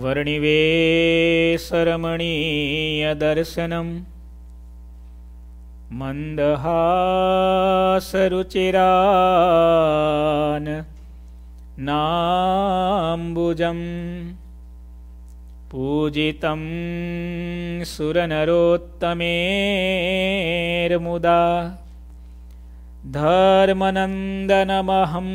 वर्णिवेशरमणीयदर्शनं मन्दहासरुचिरान् नाम्बुजं पूजितं सुरनरोत्तमेर्मुदा धर्मनन्दनमहम्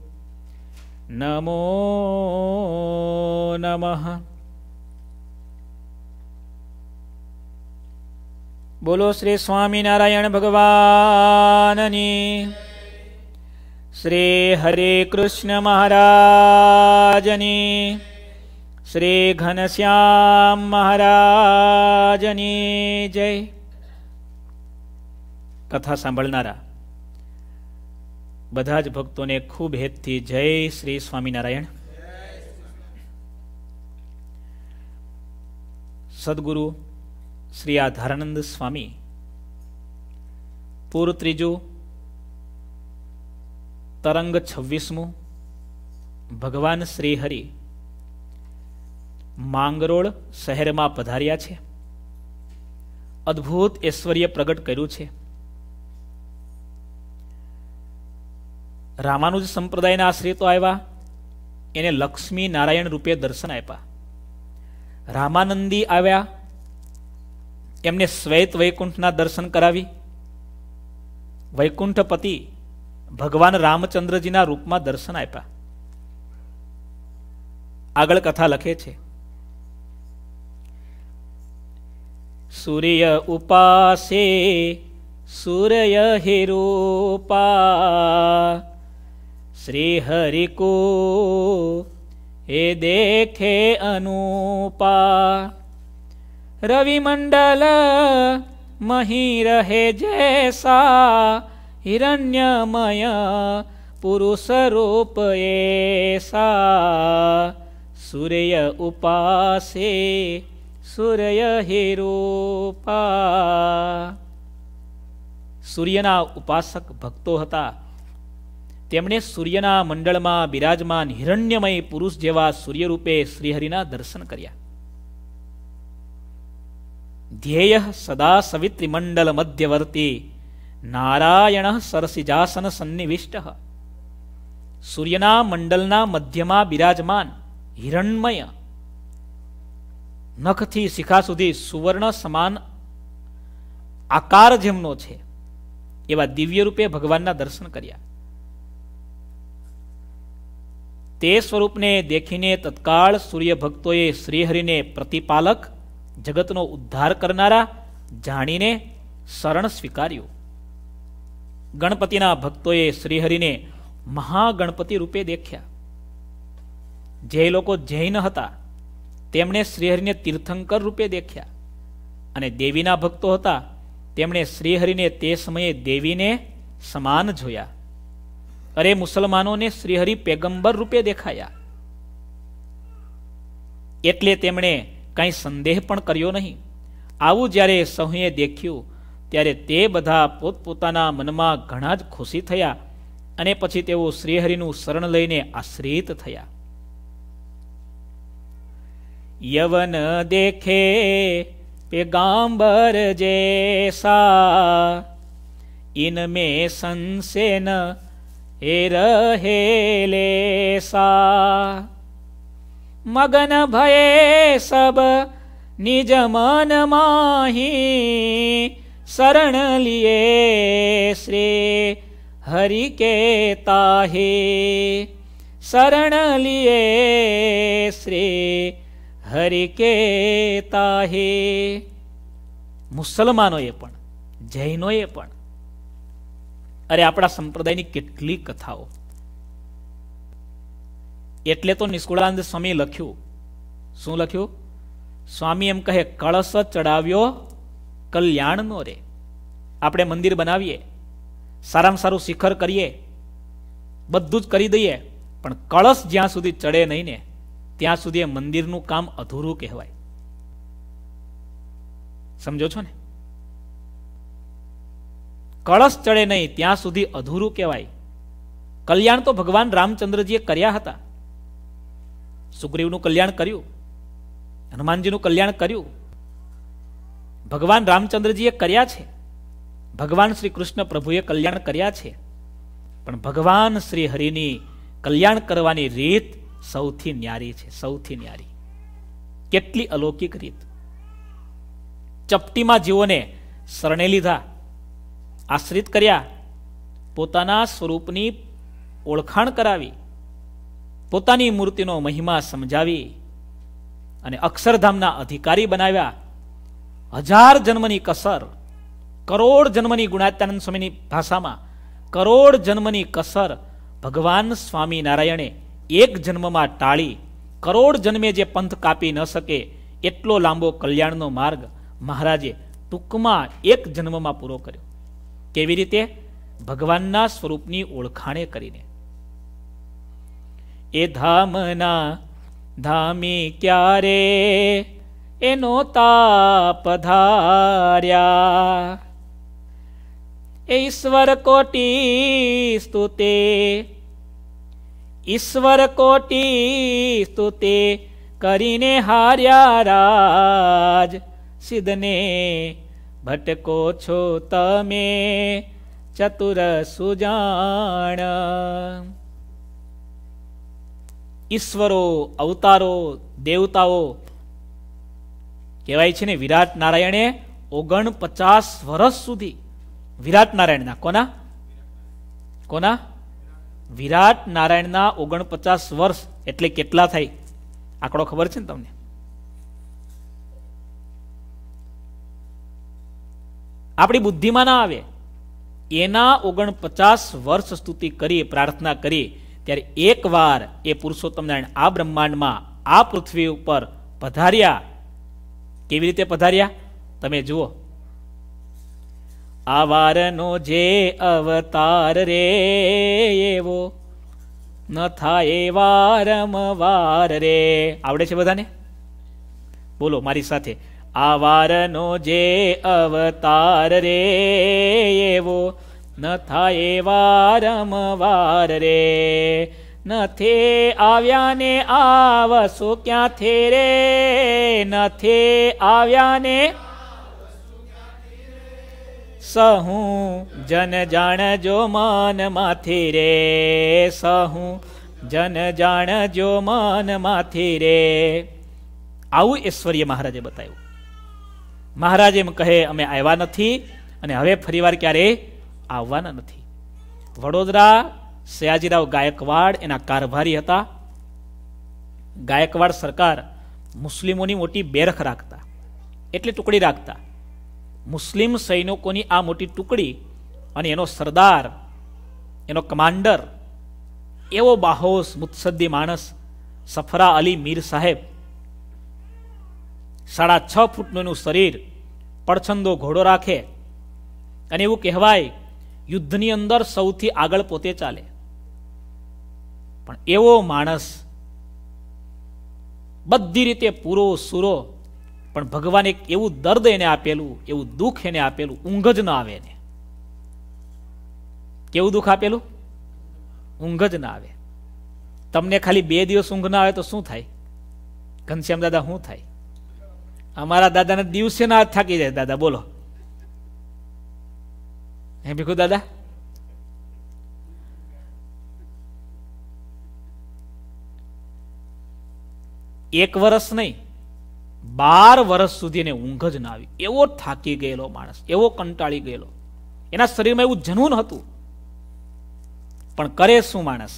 નમો નમઃ બોલો શ્રી સ્વામિનારાયણ ભગવાનની શ્રી હરે કૃષ્ણ મહારાજની શ્રી ઘનશ્યામ મહારાજની જય કથા સાંભળનારા બધા જ ભક્તોને ખૂબ હેતથી જય શ્રી સ્વામિનારાયણ સદગુરુ શ્રી આધારાનંદ સ્વામી પૂર ત્રીજું તરંગ છવ્વીસમું ભગવાન શ્રીહરિ માંગરોળ શહેરમાં પધાર્યા છે અદ્ભુત ઐશ્વર્ય પ્રગટ કર્યું છે રામાનુજ સંપ્રદાયના આશ્રિતો આવ્યા એને લક્ષ્મી નારાયણ રૂપે દર્શન આપ્યા રામાનંદી આવ્યા એમને શ્વેત વૈકુંઠના દર્શન કરાવી વૈકુંઠપતિ ભગવાન રામચંદ્રજીના રૂપમાં દર્શન આપ્યા આગળ કથા લખે છે સૂર્ય ઉપાસે સૂર્ય હિરૂપા શ્રી હરિકુ એ દેખે અનુપા રવિમંડલ મહી રહે જૈસા હિરણ્યમય પુરુષ રૂપ એસા સૂર્ય ઉપાસે સૂર્ય હિરૂપા સૂર્યના ઉપાસક ભક્તો હતા તેમણે સૂર્યના મંડળમાં બિરાજમાન હિરણ્યમય પુરુષ જેવા સૂર્યરૂપે શ્રીહરિના દર્શન કર્યા ધ્યેય સદા સવિત્રીમંડલ મધ્યવર્તી નારાયણ સરસિજાસન સન્નિવિષ્ટ સૂર્યના મંડળના મધ્યમાં બિરાજમાન હિરણમય નખથી શિખા સુધી સુવર્ણ સમાન આકાર જેમનો છે એવા દિવ્ય રૂપે ભગવાનના દર્શન કર્યા તે સ્વરૂપને દેખીને તત્કાળ સૂર્યભક્તોએ શ્રીહરિને પ્રતિપાલક જગતનો ઉદ્ધાર કરનારા જાણીને શરણ સ્વીકાર્યું ગણપતિના ભક્તોએ શ્રીહરિને મહાગણપતિ રૂપે દેખ્યા જે લોકો જૈન હતા તેમણે શ્રીહરિને તીર્થંકર રૂપે દેખ્યા અને દેવીના ભક્તો હતા તેમણે શ્રીહરિને તે સમયે દેવીને સમાન જોયા અરે મુસલમાનોને શ્રીહરિ પેગંબર રૂપે દેખાયા એટલે તેમણે કાંઈ સંદેહ પણ કર્યો નહીં આવું જ્યારે સહુએ દેખ્યું ત્યારે તે બધા પોતપોતાના મનમાં ઘણા જ ખુશી થયા અને પછી તેઓ શ્રીહરિનું શરણ લઈને આશ્રિત થયા યવન દેખે પેગાંબર જેસા ઇનમે સંસે એ રહેલે સા મગન ભયે સબ નિજ મન માહી શરણ લિયે શ્રી હરિ કે તાહી શરણ લિયે શ્રી હરિ કે તાહી મુસલમાનોએ પણ જૈનોએ પણ અરે આપણા સંપ્રદાયની કેટલી કથાઓ એટલે તો નિષ્કુળાનંદ સ્વામી લખ્યું શું લખ્યું સ્વામી એમ કહે કળશ ચડાવ્યો કલ્યાણનો રે આપણે મંદિર બનાવીએ સારામાં સારું શિખર કરીએ બધું જ કરી દઈએ પણ કળશ જ્યાં સુધી ચડે નહીં ને ત્યાં સુધી એ મંદિરનું કામ અધૂરું કહેવાય સમજો છો ને કળશ ચડે નહીં ત્યાં સુધી અધૂરું કહેવાય કલ્યાણ તો ભગવાન રામચંદ્રજીએ કર્યા હતા સુગ્રીવનું કલ્યાણ કર્યું હનુમાનજીનું કલ્યાણ કર્યું ભગવાન રામચંદ્રજીએ કર્યા છે ભગવાન શ્રી કૃષ્ણ પ્રભુએ કલ્યાણ કર્યા છે પણ ભગવાન શ્રી હરિની કલ્યાણ કરવાની રીત સૌથી ન્યારી છે સૌથી ન્યારી કેટલી અલૌકિક રીત ચપટીમાં જીવોને શરણે લીધા આશ્રિત કર્યા પોતાના સ્વરૂપની ઓળખાણ કરાવી પોતાની મૂર્તિનો મહિમા સમજાવી અને અક્ષરધામના અધિકારી બનાવ્યા હજાર જન્મની કસર કરોડ જન્મની ગુણાત્યાનંદ સ્વામીની ભાષામાં કરોડ જન્મની કસર ભગવાન સ્વામિનારાયણે એક જન્મમાં ટાળી કરોડ જન્મે જે પંથ કાપી ન શકે એટલો લાંબો કલ્યાણનો માર્ગ મહારાજે ટૂંકમાં એક જન્મમાં પૂરો કર્યો કેવી રીતે ભગવાનના સ્વરૂપની ઓળખાણે કરીને એ ધામના ધામી ક્યારે એનો તાપ ધાર્યા એ ઈશ્વર કોટી સ્તુતે ઈશ્વર કોટી સ્તુતે કરીને હાર્યા રાજ સિદ્ધને ભટકો છો તમે ચતુર સુજાણ ઈશ્વરો અવતારો દેવતાઓ કહેવાય છે ને વિરાટ નારાયણે ઓગણપચાસ વર્ષ સુધી વિરાટ નારાયણના કોના કોના વિરાટ નારાયણના ઓગણપચાસ વર્ષ એટલે કેટલા થાય આંકડો ખબર છે ને તમને આપણી બુદ્ધિમાં ના આવે એના ઓગણપચાસ વર્ષ સ્તુતિ કરી પ્રાર્થના કરી ત્યારે એકવાર એ પુરુષોત્તમ નારાયણ આ બ્રહ્માંડમાં આ પૃથ્વી ઉપર પધાર્યા કેવી રીતે પધાર્યા તમે જુઓ આ વારનો જે અવતાર રે એવો ન થાય વારમ વાર રે આવડે છે બધાને બોલો મારી સાથે આવારનો જે અવતાર રે એવો ન થાય વારમવાર રે નથી આવ્યા ને આવશો ક્યાંથી રે નથી આવ્યાને ને સહું જન જાણજો મન માથી રે સહું જન જાણજો મન માથી રે આવું ઐશ્વર્ય મહારાજે બતાવ્યું મહારાજ એમ કહે અમે આવ્યા નથી અને હવે ફરીવાર ક્યારે આવવાના નથી વડોદરા સયાજીરાવ ગાયકવાડ એના કારભારી હતા ગાયકવાડ સરકાર મુસ્લિમોની મોટી બેરખ રાખતા એટલે ટુકડી રાખતા મુસ્લિમ સૈનિકોની આ મોટી ટુકડી અને એનો સરદાર એનો કમાન્ડર એવો બાહોશ મુત્સદ્દી માણસ સફરા અલી મીર સાહેબ સાડા છ ફૂટનું એનું શરીર પડછંદો ઘોડો રાખે અને એવું કહેવાય યુદ્ધની અંદર સૌથી આગળ પોતે ચાલે પણ એવો માણસ બધી રીતે પૂરો સુરો પણ ભગવાન એક એવું દર્દ એને આપેલું એવું દુઃખ એને આપેલું ઊંઘ જ ન આવે એને કેવું દુઃખ આપેલું ઊંઘ જ ના આવે તમને ખાલી બે દિવસ ઊંઘ ના આવે તો શું થાય ઘનશ્યામ દાદા શું થાય અમારા દાદાને દિવસે ના થાકી જાય દાદા બોલો હે ભીખુ દાદા એક વર્ષ નહીં બાર વર્ષ સુધી એને ઊંઘ જ ના આવી એવો થાકી ગયેલો માણસ એવો કંટાળી ગયેલો એના શરીરમાં એવું જનૂન હતું પણ કરે શું માણસ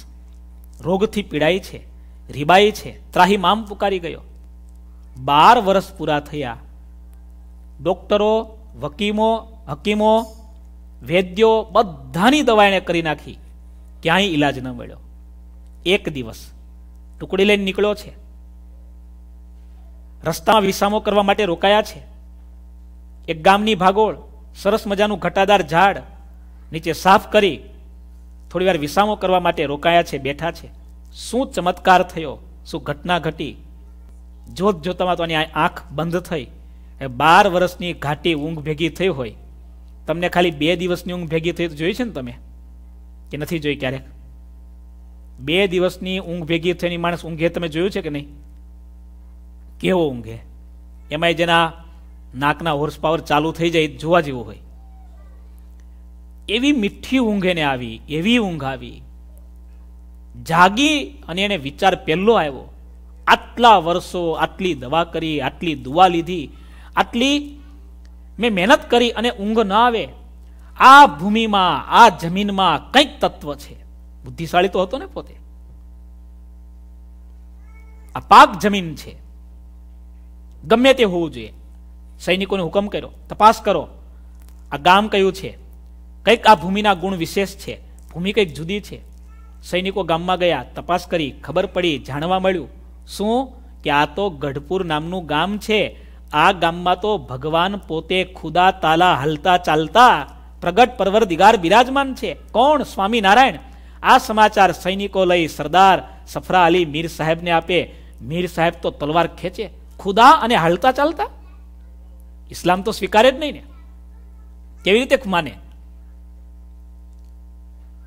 રોગથી પીડાય છે રીબાય છે ત્રાહી મામ પુકારી ગયો બાર વર્ષ પૂરા થયા ડોક્ટરો વકીમો હકીમો વૈદ્યો બધાની દવા એણે કરી નાખી ક્યાંય ઈલાજ ન મળ્યો એક દિવસ ટુકડી લઈને નીકળ્યો છે રસ્તામાં વિસામો કરવા માટે રોકાયા છે એક ગામની ભાગોળ સરસ મજાનું ઘટાદાર ઝાડ નીચે સાફ કરી થોડીવાર વિસામો કરવા માટે રોકાયા છે બેઠા છે શું ચમત્કાર થયો શું ઘટના ઘટી જોત જોતામાં તો આની આંખ બંધ થઈ એ બાર વર્ષની ઘાટી ઊંઘ ભેગી થઈ હોય તમને ખાલી બે દિવસની ઊંઘ ભેગી થઈ તો જોઈ છે ને તમે કે નથી જોઈ ક્યારેક બે દિવસની ઊંઘ ભેગી થઈને માણસ ઊંઘે તમે જોયું છે કે નહીં કેવો ઊંઘે એમાંય જેના નાકના હોર્સ પાવર ચાલુ થઈ જાય જોવા જેવું હોય એવી મીઠી ઊંઘ એને આવી એવી ઊંઘ આવી જાગી અને એને વિચાર પહેલો આવ્યો આટલા વર્ષો આટલી દવા કરી આટલી દુવા લીધી આટલી મેં મહેનત કરી અને ઊંઘ ન આવે આ ભૂમિમાં આ જમીનમાં કંઈક તત્વ છે બુદ્ધિશાળી તો હતો ને પોતે આ પાક જમીન છે ગમે તે હોવું જોઈએ સૈનિકોને હુકમ કર્યો તપાસ કરો આ ગામ કયું છે કંઈક આ ભૂમિના ગુણ વિશેષ છે ભૂમિ કંઈક જુદી છે સૈનિકો ગામમાં ગયા તપાસ કરી ખબર પડી જાણવા મળ્યું શું કે આ તો ગઢપુર નામનું ગામ છે આ ગામમાં તો ભગવાન પોતે ખુદા તાલા હલતા ચાલતા પ્રગટ દિગાર બિરાજમાન છે કોણ સ્વામિનારાયણ આ સમાચાર સૈનિકો લઈ સરદાર સફરા અલી મીર સાહેબને આપે મીર સાહેબ તો તલવાર ખેંચે ખુદા અને હાલતા ચાલતા ઇસ્લામ તો સ્વીકારે જ નહીં ને કેવી રીતે માને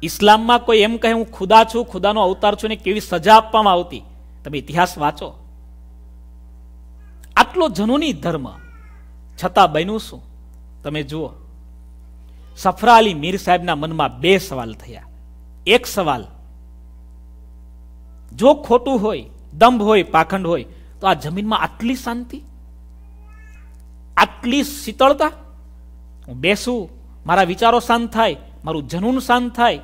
ઇસ્લામમાં કોઈ એમ કહે હું ખુદા છું ખુદાનો અવતાર છું ને કેવી સજા આપવામાં આવતી તમે ઇતિહાસ વાંચો આટલો જનોની ધર્મ છતાં બન્યું શું તમે જુઓ સફરા અલી મીર સાહેબના મનમાં બે સવાલ થયા એક સવાલ જો ખોટું હોય દંભ હોય પાખંડ હોય તો આ જમીનમાં આટલી શાંતિ આટલી શીતળતા હું બેસું મારા વિચારો શાંત થાય મારું જનુન શાંત થાય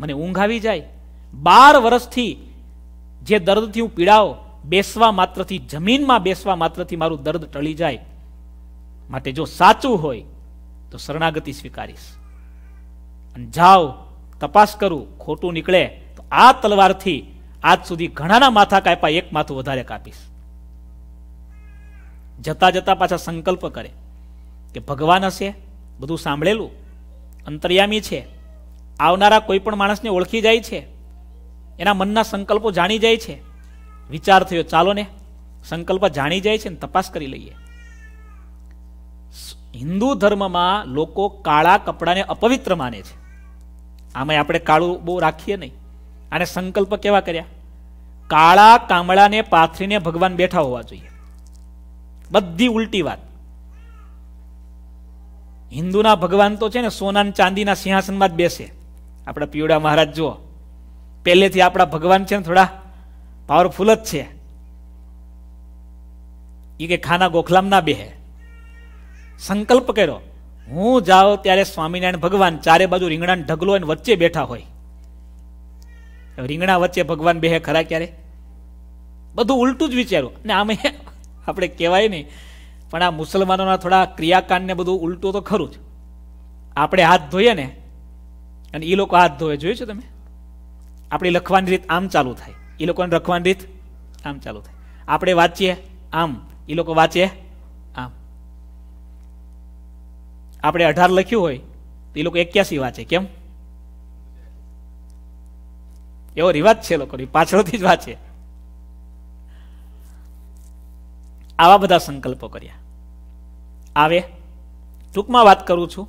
મને ઊંઘ આવી જાય બાર વર્ષથી જે દર્દથી હું પીડાઓ બેસવા માત્રથી જમીનમાં બેસવા માત્રથી મારું દર્દ ટળી જાય માટે જો સાચું હોય તો શરણાગતિ સ્વીકારીશ અને જાઓ તપાસ કરું ખોટું નીકળે તો આ તલવારથી આજ સુધી ઘણાના માથા કાપા એક માથું વધારે કાપીશ જતા જતા પાછા સંકલ્પ કરે કે ભગવાન હશે બધું સાંભળેલું અંતર્યામી છે આવનારા કોઈ પણ માણસને ઓળખી જાય છે એના મનના સંકલ્પો જાણી જાય છે વિચાર થયો ચાલો ને સંકલ્પ જાણી જાય છે ને તપાસ કરી લઈએ હિન્દુ ધર્મમાં લોકો કાળા કપડાને અપવિત્ર માને છે આમાં આપણે કાળું બહુ રાખીએ નહીં આને સંકલ્પ કેવા કર્યા કાળા કામળાને પાથરીને ભગવાન બેઠા હોવા જોઈએ બધી ઉલટી વાત હિન્દુના ભગવાન તો છે ને સોના ચાંદીના સિંહાસનમાં જ બેસે આપણા પીવડા મહારાજ જુઓ પહેલેથી આપણા ભગવાન છે ને થોડા પાવરફુલ જ છે એ કે ખાના ગોખલામ ના બેહે સંકલ્પ કર્યો હું જાઉં ત્યારે સ્વામિનારાયણ ભગવાન ચારે બાજુ રીંગણા ઢગલો અને વચ્ચે બેઠા હોય રીંગણા વચ્ચે ભગવાન બેહે ખરા ક્યારે બધું ઉલટું જ વિચાર્યું અને આમે આપણે કહેવાય નહીં પણ આ મુસલમાનોના થોડા ક્રિયાકાંડને બધું ઉલટું તો ખરું જ આપણે હાથ ધોઈએ ને અને એ લોકો હાથ ધોવે જોયું છે તમે આપણી લખવાની રીત આમ ચાલુ થાય એ લોકોને લખવાની રીત આમ ચાલુ થાય આપણે વાંચીએ આમ એ લોકો વાંચે આમ આપણે અઢાર લખ્યું હોય તો એ લોકો એક્યાસી વાંચે કેમ એવો રિવાજ છે લોકોની પાછળથી જ વાંચે આવા બધા સંકલ્પો કર્યા આવે ટૂંકમાં વાત કરું છું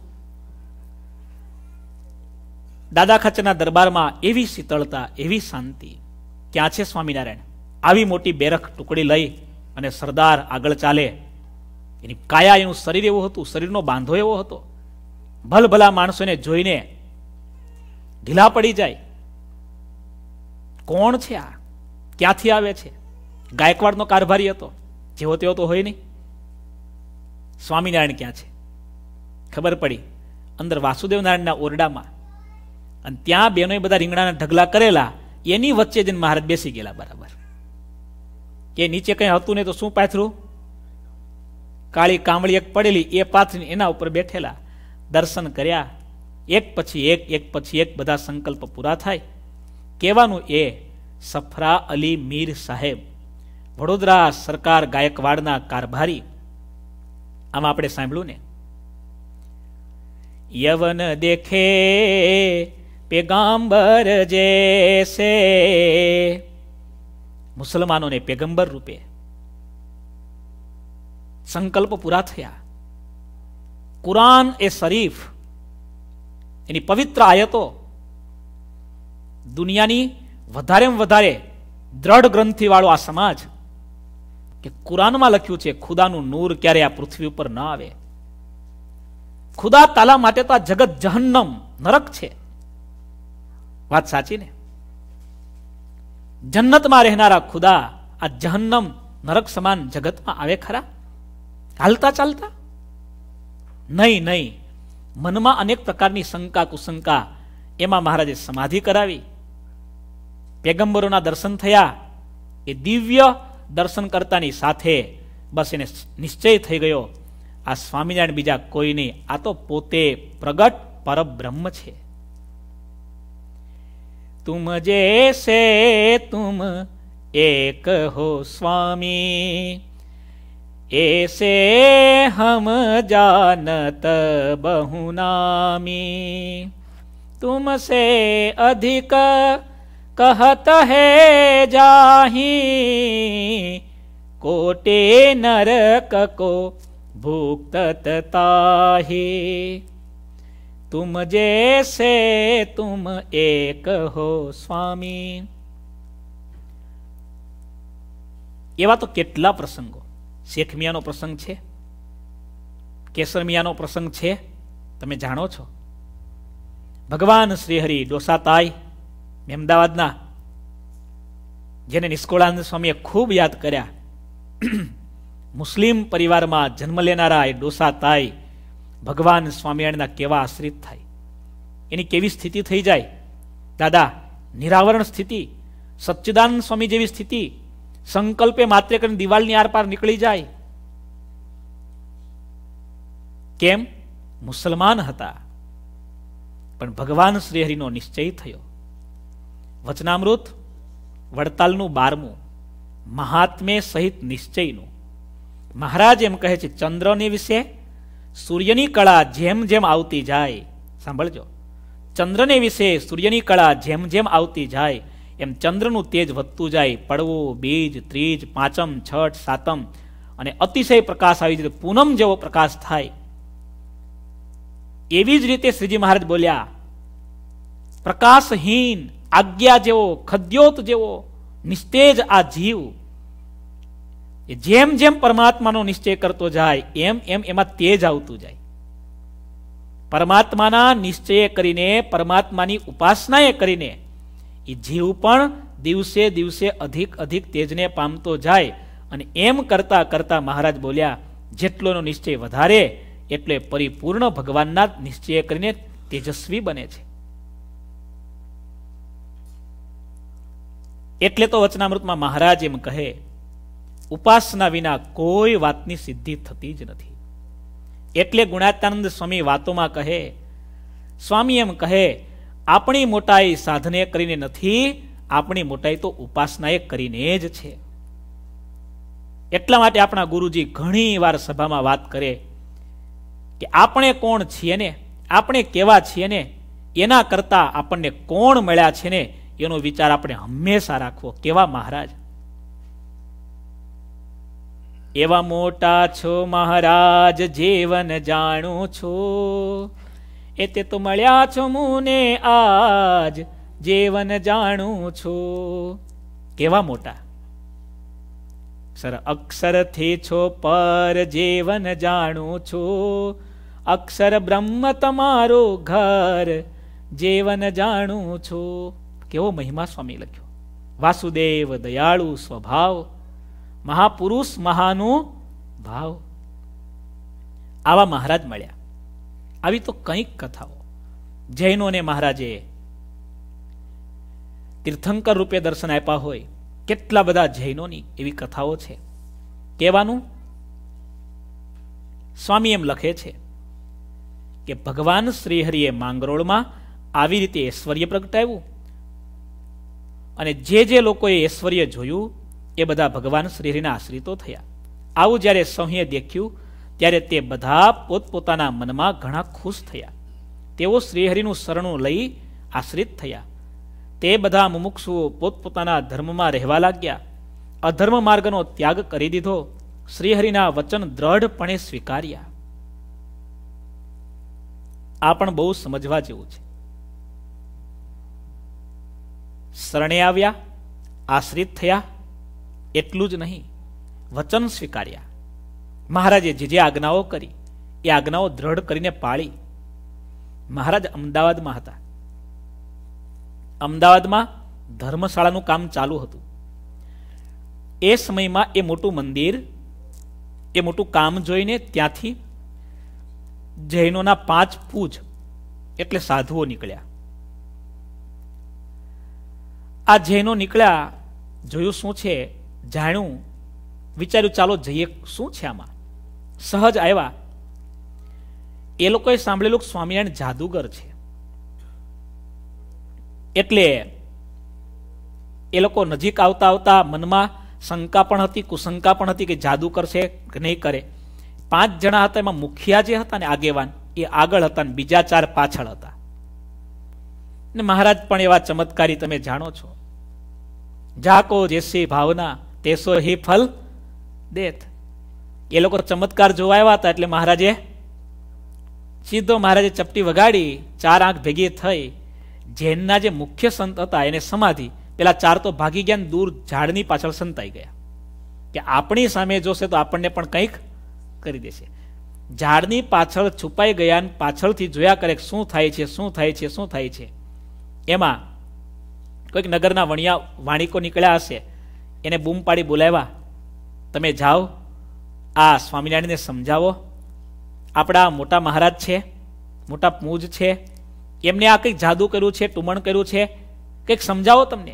દાદા ખચરના દરબારમાં એવી શીતળતા એવી શાંતિ ક્યાં છે સ્વામિનારાયણ આવી મોટી બેરખ ટુકડી લઈ અને સરદાર આગળ ચાલે એની કાયા એનું શરીર એવું હતું શરીરનો બાંધો એવો હતો ભલભલા માણસોને જોઈને ઢીલા પડી જાય કોણ છે આ ક્યાંથી આવે છે ગાયકવાડનો કારભારી હતો જેવો તેવો તો હોય નહીં સ્વામિનારાયણ ક્યાં છે ખબર પડી અંદર વાસુદેવ નારાયણના ઓરડામાં અને ત્યાં બેનોએ બધા રીંગણાના ઢગલા કરેલા એની વચ્ચે જઈને મહારાજ બેસી ગયેલા બરાબર એ નીચે કંઈ હતું નહીં તો શું પાથરું કાળી કામળી એક પડેલી એ પાથરીને એના ઉપર બેઠેલા દર્શન કર્યા એક પછી એક એક પછી એક બધા સંકલ્પ પૂરા થાય કહેવાનું એ સફરા અલી મીર સાહેબ વડોદરા સરકાર ગાયકવાડના કારભારી આમ આપણે સાંભળ્યું ને યવન દેખે પેગામ્બર જે છે મુસલમાનોને પેગંબર રૂપે સંકલ્પ પૂરા થયા કુરાન એ શરીફ એની પવિત્ર આયતો દુનિયાની વધારેમાં વધારે દ્રઢ ગ્રંથિવાળો આ સમાજ કે કુરાનમાં લખ્યું છે ખુદાનું નૂર ક્યારે આ પૃથ્વી ઉપર ન આવે ખુદા તાલા માટે તો આ જગત જહન્નમ નરક છે વાત સાચી ને જન્નતમાં રહેનારા ખુદા આ જહન્નમ નરક સમાન જગતમાં આવે ખરા હાલતા ચાલતા નહીં નહીં મનમાં અનેક પ્રકારની શંકા કુશંકા એમાં મહારાજે સમાધિ કરાવી પેગંબરોના દર્શન થયા એ દિવ્ય દર્શન કરતાની સાથે બસ એને નિશ્ચય થઈ ગયો આ સ્વામિનારાયણ બીજા કોઈ નહીં આ તો પોતે પ્રગટ પરબ્રહ્મ છે तुम जैसे तुम एक हो स्वामी ऐसे हम जानत बहुनामी तुमसे अधिक कहत है जाही कोटे नरक को भुक्तत ताही તુમ જે છે તુમ એક હો સ્વામી એવા તો કેટલા પ્રસંગો શેખમિયાનો પ્રસંગ છે કેસરમિયાનો પ્રસંગ છે તમે જાણો છો ભગવાન શ્રીહરિ ડોસાતાઈ અમદાવાદના જેને નિષ્કોળાનંદ સ્વામીએ ખૂબ યાદ કર્યા મુસ્લિમ પરિવારમાં જન્મ લેનારા એ ડોસાતાઈ ભગવાન સ્વામિનારાયણના કેવા આશ્રિત થાય એની કેવી સ્થિતિ થઈ જાય દાદા નિરાવરણ સ્થિતિ સચ્ચિદાનંદ સ્વામી જેવી સ્થિતિ સંકલ્પે માત્ર કરીને દિવાલની આરપાર નીકળી જાય કેમ મુસલમાન હતા પણ ભગવાન શ્રીહરિનો નિશ્ચય થયો વચનામૃત વડતાલનું બારમું મહાત્મે સહિત નિશ્ચયનું મહારાજ એમ કહે છે ચંદ્રને વિશે સૂર્યની કળા જેમ જેમ આવતી જાય સાંભળજો ચંદ્રને વિશે સૂર્યની કળા જેમ જેમ આવતી જાય એમ ચંદ્રનું તેજ વધતું જાય પડવો બીજ ત્રીજ પાંચમ છઠ સાતમ અને અતિશય પ્રકાશ આવી જાય પૂનમ જેવો પ્રકાશ થાય એવી જ રીતે શ્રીજી મહારાજ બોલ્યા પ્રકાશહીન આજ્ઞા જેવો ખદ્યોત જેવો નિસ્તેજ આ જીવ એ જેમ જેમ પરમાત્માનો નિશ્ચય કરતો જાય એમ એમ એમાં તેજ આવતું જાય પરમાત્માના નિશ્ચયે કરીને પરમાત્માની ઉપાસના એ કરીને એ જીવ પણ દિવસે દિવસે અધિક અધિક તેજને પામતો જાય અને એમ કરતા કરતા મહારાજ બોલ્યા જેટલોનો નિશ્ચય વધારે એટલે પરિપૂર્ણ ભગવાનના નિશ્ચય કરીને તેજસ્વી બને છે એટલે તો વચનામૃતમાં મહારાજ એમ કહે ઉપાસના વિના કોઈ વાતની સિદ્ધિ થતી જ નથી એટલે ગુણાતાનંદ સ્વામી વાતોમાં કહે સ્વામી એમ કહે આપણી મોટાઈ સાધને કરીને નથી આપણી મોટાઈ તો ઉપાસનાએ કરીને જ છે એટલા માટે આપણા ગુરુજી ઘણી વાર સભામાં વાત કરે કે આપણે કોણ છીએ ને આપણે કેવા છીએ ને એના કરતાં આપણને કોણ મળ્યા છે ને એનો વિચાર આપણે હંમેશા રાખવો કેવા મહારાજ એવા મોટા છો મહારાજ જીવન જાણું છો એ તે તો મળ્યા છો મુને આજ જીવન જાણું છો કેવા મોટા સર અક્ષરથી છો પર જીવન જાણું છો અક્ષર બ્રહ્મ તમારો ઘર જીવન જાણું છો કેવો મહિમા સ્વામી લખ્યો વાસુદેવ દયાળુ સ્વભાવ મહાપુરુષ મહાનુભાવ આવા મહારાજ મળ્યા આવી તો કંઈક કથાઓ જૈનોને મહારાજે તીર્થંકર રૂપે દર્શન આપ્યા હોય કેટલા બધા જૈનોની એવી કથાઓ છે કહેવાનું સ્વામી એમ લખે છે કે ભગવાન શ્રીહરિએ માંગરોળમાં આવી રીતે ઐશ્વર્ય પ્રગટાવ્યું અને જે જે લોકોએ ઐશ્વર્ય જોયું એ બધા ભગવાન શ્રીહરિના આશ્રિતો થયા આવું જ્યારે સૌએ દેખ્યું ત્યારે તે બધા પોતપોતાના મનમાં ઘણા ખુશ થયા તેઓ શ્રીહરિનું શરણું લઈ આશ્રિત થયા તે બધા મુમુક્ષુઓ પોતપોતાના ધર્મમાં રહેવા લાગ્યા અધર્મ માર્ગનો ત્યાગ કરી દીધો શ્રીહરિના વચન દ્રઢપણે સ્વીકાર્યા આ પણ બહુ સમજવા જેવું છે શરણે આવ્યા આશ્રિત થયા એટલું જ નહીં વચન સ્વીકાર્યા મહારાજે જે જે આજ્ઞાઓ કરી એ આજ્ઞાઓ દ્રઢ કરીને પાળી મહારાજ અમદાવાદમાં હતા અમદાવાદમાં ધર્મશાળાનું કામ ચાલુ હતું એ સમયમાં એ મોટું મંદિર એ મોટું કામ જોઈને ત્યાંથી જૈનોના પાંચ પૂજ એટલે સાધુઓ નીકળ્યા આ જૈનો નીકળ્યા જોયું શું છે જાણ્યું વિચાર્યું ચાલો જઈએ શું છે આમાં સહજ આવ્યા એ લોકોએ સાંભળેલું સ્વામિનારાયણ જાદુગર છે એટલે એ લોકો નજીક આવતા આવતા મનમાં શંકા પણ હતી કુશંકા પણ હતી કે જાદુ કરશે કે નહીં કરે પાંચ જણા હતા એમાં મુખિયા જે હતા ને આગેવાન એ આગળ હતા ને બીજા ચાર પાછળ હતા ને મહારાજ પણ એવા ચમત્કારી તમે જાણો છો જાકો જેસી ભાવના તેસો હી ફલ દેત એ લોકો ચમત્કાર જોવા આવ્યા હતા એટલે મહારાજે સીધો મહારાજે ચપટી વગાડી ચાર આંખ ભેગી થઈ જેનના જે મુખ્ય સંત હતા એને સમાધિ પેલા ચાર તો ભાગી ગયા દૂર ઝાડની પાછળ સંતાઈ ગયા કે આપણી સામે જોશે તો આપણને પણ કંઈક કરી દેશે ઝાડની પાછળ છુપાઈ ગયા ને પાછળથી જોયા કરે શું થાય છે શું થાય છે શું થાય છે એમાં કોઈક નગરના વણિયા વાણિકો નીકળ્યા હશે એને બૂમ પાડી બોલાવ્યા તમે જાઓ આ સ્વામિનારાયણને સમજાવો આપણા મોટા મહારાજ છે મોટા પૂજ છે એમને આ કંઈક જાદુ કર્યું છે ટુમણ કર્યું છે કંઈક સમજાવો તમને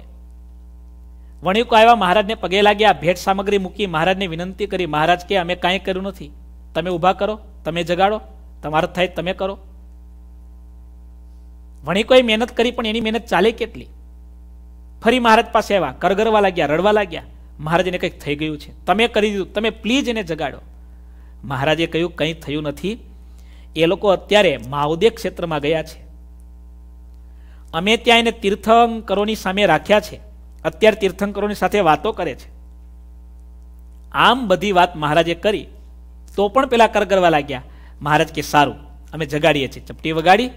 વણિકો આવ્યા મહારાજને પગે લાગ્યા ભેટ સામગ્રી મૂકી મહારાજને વિનંતી કરી મહારાજ કે અમે કાંઈ કર્યું નથી તમે ઊભા કરો તમે જગાડો તમારો થાય તમે કરો વણિકોએ મહેનત કરી પણ એની મહેનત ચાલે કેટલી ફરી મહારાજ પાસે આવ્યા કરગરવા લાગ્યા રડવા લાગ્યા મહારાજને કંઈક થઈ ગયું છે તમે કરી દીધું તમે પ્લીઝ એને જગાડો મહારાજે કહ્યું કંઈ થયું નથી એ લોકો અત્યારે માવદે ક્ષેત્રમાં ગયા છે અમે ત્યાં એને તીર્થંકરોની સામે રાખ્યા છે અત્યારે તીર્થંકરોની સાથે વાતો કરે છે આમ બધી વાત મહારાજે કરી તો પણ પેલા કરગરવા લાગ્યા મહારાજ કે સારું અમે જગાડીએ છીએ ચપટી વગાડી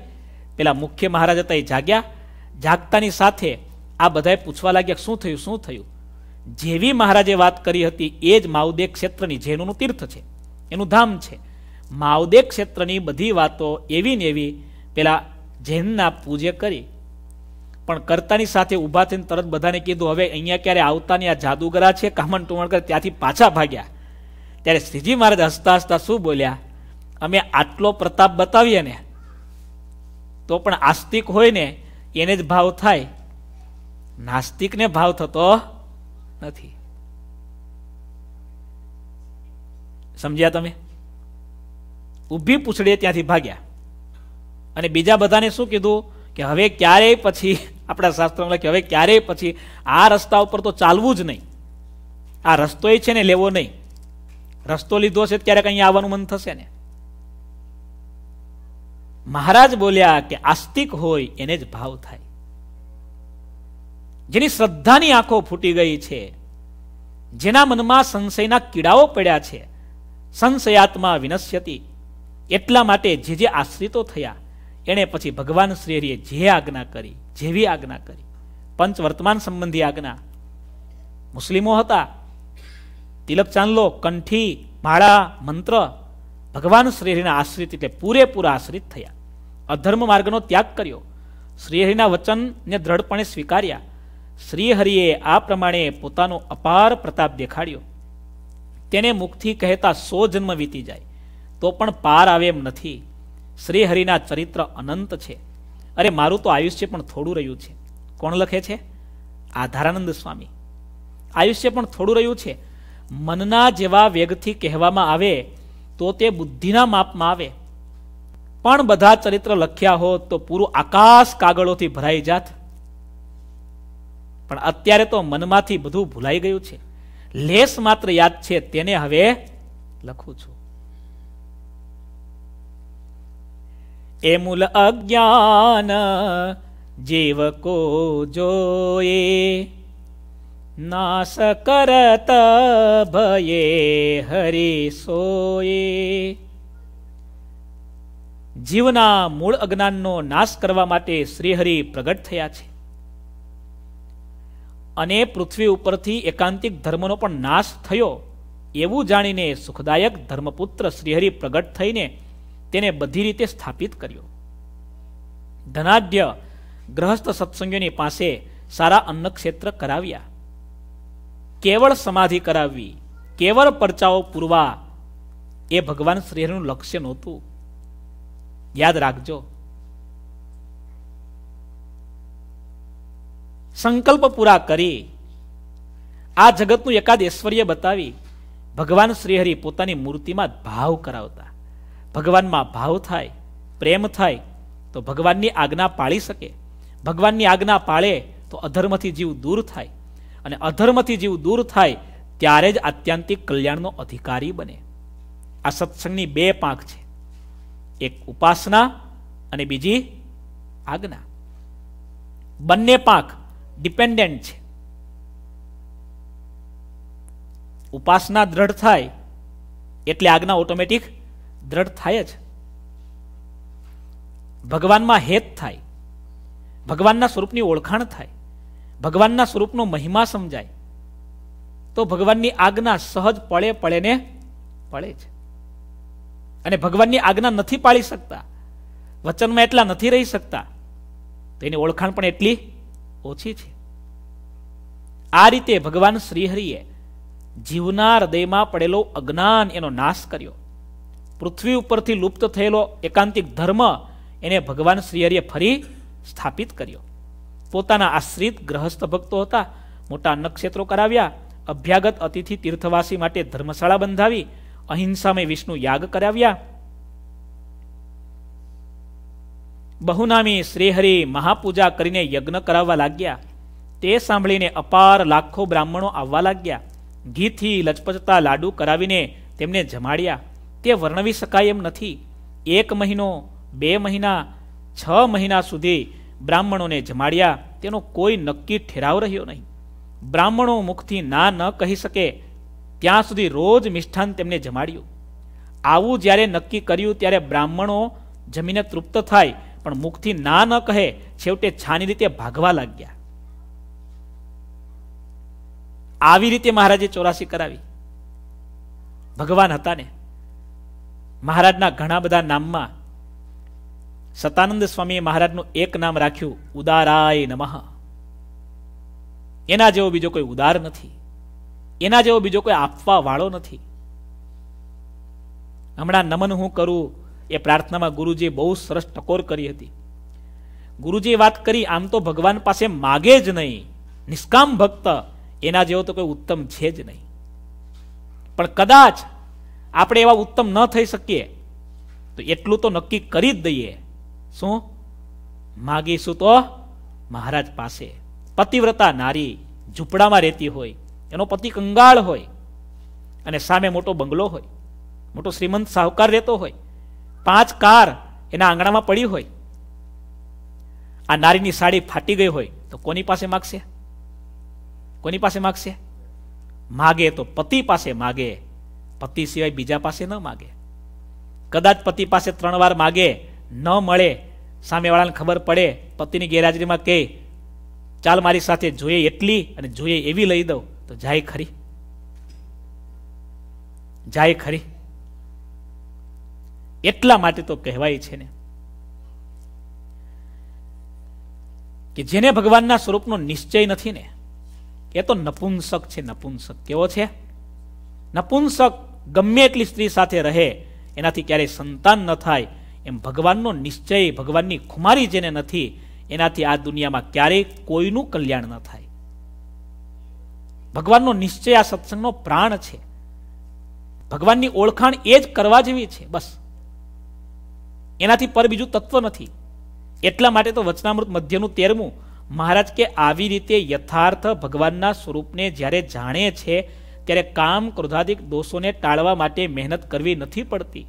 પેલા મુખ્ય મહારાજ હતા એ જાગ્યા જાગતાની સાથે આ બધાએ પૂછવા લાગ્યા શું થયું શું થયું જેવી મહારાજે વાત કરી હતી એ જ માવદે ક્ષેત્રની જેનું તીર્થ છે એનું ધામ છે માવદે ક્ષેત્રની બધી વાતો એવી ને એવી પેલા જૈનના પૂજ્ય કરી પણ કરતાની સાથે ઊભા થઈને તરત બધાને કીધું હવે અહીંયા ક્યારે આવતાની આ જાદુગરા છે કામણ ટુમણ કરે ત્યાંથી પાછા ભાગ્યા ત્યારે શ્રીજી મહારાજ હસતા હસતા શું બોલ્યા અમે આટલો પ્રતાપ બતાવીએ ને તો પણ આસ્તિક હોય ને એને જ ભાવ થાય નાસ્તિકને ભાવ થતો નથી સમજ્યા તમે ઊભી પૂછડીએ ત્યાંથી ભાગ્યા અને બીજા બધાને શું કીધું કે હવે ક્યારેય પછી આપણા શાસ્ત્રમાં કે હવે ક્યારેય પછી આ રસ્તા ઉપર તો ચાલવું જ નહીં આ રસ્તો છે ને લેવો નહીં રસ્તો લીધો છે ક્યારેક અહીંયા આવવાનું મન થશે ને મહારાજ બોલ્યા કે આસ્તિક હોય એને જ ભાવ થાય જેની શ્રદ્ધાની આંખો ફૂટી ગઈ છે જેના મનમાં સંશયના કીડાઓ પડ્યા છે સંશયાત્મા વિનશ્યતી એટલા માટે જે જે આશ્રિતો થયા એણે પછી ભગવાન શ્રીહરિએ જે આજ્ઞા કરી જેવી આજ્ઞા કરી પંચ વર્તમાન સંબંધી આજ્ઞા મુસ્લિમો હતા તિલક ચાંદલો કંઠી માળા મંત્ર ભગવાન શ્રીહરિના આશ્રિત એટલે પૂરેપૂરા આશ્રિત થયા અધર્મ માર્ગનો ત્યાગ કર્યો શ્રીહરિના વચનને દ્રઢપણે સ્વીકાર્યા શ્રીહરિએ આ પ્રમાણે પોતાનો અપાર પ્રતાપ દેખાડ્યો તેને મુખથી કહેતા સો જન્મ વીતી જાય તો પણ પાર આવે એમ નથી શ્રીહરિના ચરિત્ર અનંત છે અરે મારું તો આયુષ્ય પણ થોડું રહ્યું છે કોણ લખે છે આધારાનંદ સ્વામી આયુષ્ય પણ થોડું રહ્યું છે મનના જેવા વેગથી કહેવામાં આવે તો તે બુદ્ધિના માપમાં આવે પણ બધા ચરિત્ર લખ્યા હોત તો પૂરું આકાશ કાગળોથી ભરાઈ જાત પણ અત્યારે તો મનમાંથી બધું ભૂલાઈ ગયું છે લેસ માત્ર યાદ છે તેને હવે લખું છું એ મૂલ અજ્ઞાન જીવકો જોયે નાશ કરત ભયે હરી સોયે જીવના મૂળ અજ્ઞાનનો નાશ કરવા માટે શ્રીહરિ પ્રગટ થયા છે અને પૃથ્વી ઉપરથી એકાંતિક ધર્મનો પણ નાશ થયો એવું જાણીને સુખદાયક ધર્મપુત્ર શ્રીહરિ પ્રગટ થઈને તેને બધી રીતે સ્થાપિત કર્યો ધનાઢ્ય ગ્રહસ્થ સત્સંગીઓની પાસે સારા અન્નક્ષેત્ર કરાવ્યા કેવળ સમાધિ કરાવવી કેવળ પરચાઓ પૂરવા એ ભગવાન શ્રીહરિનું લક્ષ્ય નહોતું યાદ રાખજો સંકલ્પ પૂરા કરી આ જગતનું એકાદ ઐશ્વર્ય બતાવી ભગવાન શ્રીહરિ પોતાની મૂર્તિમાં ભાવ કરાવતા ભગવાનમાં ભાવ થાય પ્રેમ થાય તો ભગવાનની આજ્ઞા પાળી શકે ભગવાનની આજ્ઞા પાળે તો અધર્મથી જીવ દૂર થાય અને અધર્મથી જીવ દૂર થાય ત્યારે જ આત્યંતિક કલ્યાણનો અધિકારી બને આ સત્સંગની બે પાંખ છે એક ઉપાસના અને બીજી આજ્ઞા બંને પાંખ ડિપેન્ડન્ટ છે ઉપાસના દ્રઢ થાય એટલે આજ્ઞા ઓટોમેટિક દ્રઢ થાય જ ભગવાનમાં હેત થાય ભગવાનના સ્વરૂપની ઓળખાણ થાય ભગવાનના સ્વરૂપનો મહિમા સમજાય તો ભગવાનની આજ્ઞા સહજ પળે પળે ને પડે છે અને ભગવાનની આજ્ઞા નથી પાળી શકતા વચનમાં એટલા નથી રહી શકતા તો એની ઓળખાણ પણ એટલી ઓછી છે આ રીતે ભગવાન શ્રીહરિએ જીવના હૃદયમાં પડેલો અજ્ઞાન એનો નાશ કર્યો પૃથ્વી ઉપરથી લુપ્ત થયેલો એકાંતિક ધર્મ એને ભગવાન શ્રીહરિએ ફરી સ્થાપિત કર્યો પોતાના આશ્રિત ગ્રહસ્થ ભક્તો હતા મોટા નક્ષત્રો કરાવ્યા અભ્યાગત અતિથિ તીર્થવાસી માટે ધર્મશાળા બંધાવી અહિંસામય વિષ્ણુ યાગ કરાવ્યા બહુનામી શ્રીહરિ મહાપૂજા કરીને યજ્ઞ કરાવવા લાગ્યા તે સાંભળીને અપાર લાખો બ્રાહ્મણો આવવા લાગ્યા ઘીથી લચપચતા લાડુ કરાવીને તેમને જમાડ્યા તે વર્ણવી શકાય એમ નથી એક મહિનો બે મહિના છ મહિના સુધી બ્રાહ્મણોને જમાડ્યા તેનો કોઈ નક્કી ઠેરાવ રહ્યો નહીં બ્રાહ્મણો મુખથી ના ન કહી શકે ત્યાં સુધી રોજ મિષ્ઠાન તેમને જમાડ્યું આવું જ્યારે નક્કી કર્યું ત્યારે બ્રાહ્મણો જમીને તૃપ્ત થાય પણ મુખથી ના ન કહે છેવટે છાની રીતે ભાગવા લાગ્યા આવી રીતે મહારાજે ચોરાસી કરાવી ભગવાન હતા ને મહારાજના ઘણા બધા નામમાં સતાનંદ સ્વામીએ મહારાજનું એક નામ રાખ્યું ઉદારાય નમઃ એના જેવો બીજો કોઈ ઉદાર નથી એના જેવો બીજો કોઈ આપવા વાળો નથી હમણાં નમન હું કરું એ પ્રાર્થનામાં ગુરુજીએ બહુ સરસ ટકોર કરી હતી ગુરુજીએ વાત કરી આમ તો ભગવાન પાસે માગે જ નહીં નિષ્કામ ભક્ત એના જેવો તો કોઈ ઉત્તમ છે જ નહીં પણ કદાચ આપણે એવા ઉત્તમ ન થઈ શકીએ તો એટલું તો નક્કી કરી જ દઈએ શું માગીશું તો મહારાજ પાસે પતિવ્રતા નારી ઝૂંપડામાં રહેતી હોય એનો પતિ કંગાળ હોય અને સામે મોટો બંગલો હોય મોટો શ્રીમંત સાહુકાર રહેતો હોય પાંચ કાર એના આંગણામાં પડી હોય આ નારીની સાડી ફાટી ગઈ હોય તો કોની પાસે માગશે કોની પાસે માગશે માગે તો પતિ પાસે માગે પતિ સિવાય બીજા પાસે ન માગે કદાચ પતિ પાસે ત્રણ વાર માગે ન મળે સામેવાળાને ખબર પડે પતિની ગેરહાજરીમાં કહે ચાલ મારી સાથે જોઈએ એટલી અને જોઈએ એવી લઈ દઉં તો જાય ખરી જાય ખરી એટલા માટે તો કહેવાય છે ને કે જેને ભગવાનના સ્વરૂપનો નિશ્ચય નથી ને એ તો નપુંસક છે નપુંસક કેવો છે નપુંસક ગમે એટલી સ્ત્રી સાથે રહે એનાથી ક્યારેય સંતાન ન થાય એમ ભગવાનનો નિશ્ચય ભગવાનની ખુમારી જેને નથી એનાથી આ દુનિયામાં ક્યારેય કોઈનું કલ્યાણ ન થાય ભગવાનનો નિશ્ચય આ સત્સંગનો પ્રાણ છે ભગવાનની ઓળખાણ એ જ કરવા જેવી છે બસ એનાથી પર બીજું તત્વ નથી એટલા માટે તો વચનામૃત મધ્યનું તેરમું મહારાજ કે આવી રીતે યથાર્થ ભગવાનના સ્વરૂપને જ્યારે જાણે છે ત્યારે કામ ક્રોધાધિક દોષોને ટાળવા માટે મહેનત કરવી નથી પડતી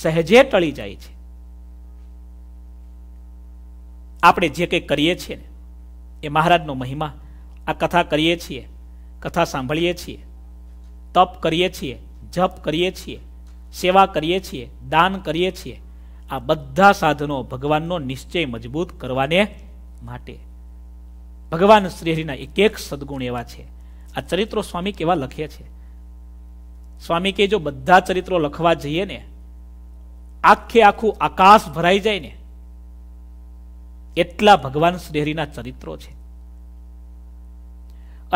સહેજે ટળી જાય છે આપણે જે કંઈ કરીએ છીએ એ મહારાજનો મહિમા આ કથા કરીએ છીએ કથા સાંભળીએ છીએ તપ કરીએ છીએ જપ કરીએ છીએ સેવા કરીએ છીએ દાન કરીએ છીએ આ બધા સાધનો ભગવાનનો નિશ્ચય મજબૂત કરવાને માટે ભગવાન શ્રીહરિના એક એક સદગુણ એવા છે આ ચરિત્રો સ્વામી કેવા લખે છે સ્વામી કે જો બધા ચરિત્રો લખવા જઈએ ને આખે આખું આકાશ ભરાઈ જાય ને એટલા ભગવાન શ્રીહરિના ચરિત્રો છે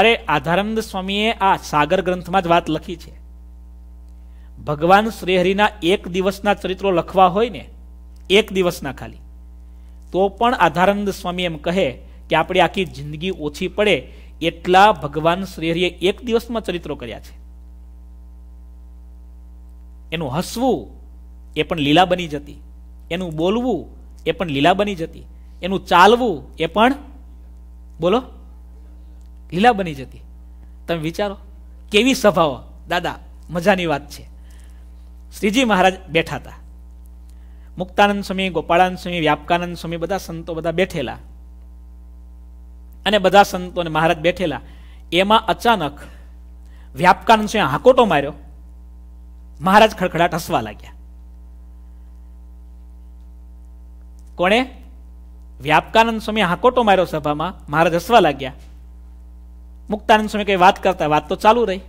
અરે આધારાનંદ સ્વામીએ આ સાગર ગ્રંથમાં જ વાત લખી છે ભગવાન શ્રીહરિના એક દિવસના ચરિત્રો લખવા હોય ને એક દિવસના ખાલી તો પણ આધારાનંદ સ્વામી એમ કહે કે આપણી આખી જિંદગી ઓછી પડે એટલા ભગવાન શ્રીહરિએ એક દિવસમાં ચરિત્રો કર્યા છે એનું હસવું એ પણ લીલા બની જતી એનું બોલવું એ પણ લીલા બની જતી એનું ચાલવું એ પણ બોલો લીલા બની જતી તમે વિચારો કેવી સભાઓ દાદા મજાની વાત છે શ્રીજી મહારાજ બેઠા હતા મુક્તાનંદ સ્વામી ગોપાળાનંદ સ્વામી વ્યાપકાનંદ સ્વામી બધા સંતો બધા બેઠેલા અને બધા સંતો અને મહારાજ બેઠેલા એમાં અચાનક વ્યાપકાનંદ સ્વામી હાકોટો માર્યો મહારાજ ખડખડાટ હસવા લાગ્યા કોણે વ્યાપકાનંદ સ્વામી હાકોટો માર્યો સભામાં મહારાજ હસવા લાગ્યા મુક્તાનંદ સ્વામી કઈ વાત કરતા વાત તો ચાલુ રહી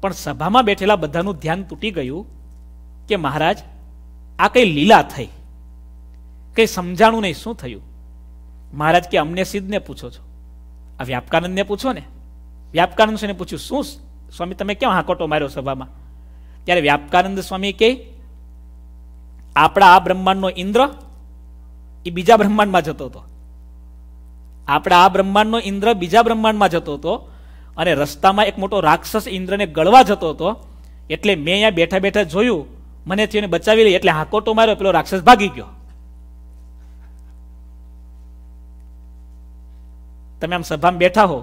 પણ સભામાં બેઠેલા બધાનું ધ્યાન તૂટી ગયું કે મહારાજ આ કઈ લીલા થઈ કઈ સમજાણું નહીં શું થયું મહારાજ કે અમને સિદ્ધને પૂછો છો આ વ્યાપકાનંદને પૂછો ને વ્યાપકાનંદ સ્વામીને પૂછ્યું શું સ્વામી તમે કેમ હાકોટો માર્યો સભામાં ત્યારે વ્યાપકાનંદ સ્વામી કે આપણા આ બ્રહ્માંડનો ઇન્દ્ર એ બીજા બ્રહ્માંડમાં જતો હતો આપણા આ બ્રહ્માંડનો ઇન્દ્ર બીજા બ્રહ્માંડમાં જતો હતો અને રસ્તામાં એક મોટો રાક્ષસ ઇન્દ્રને ગળવા જતો હતો એટલે મેં અહીંયા બેઠા બેઠા જોયું મને એને બચાવી લઈ એટલે હાકોટો તો માર્યો પેલો રાક્ષસ ભાગી ગયો તમે આમ સભામાં બેઠા હો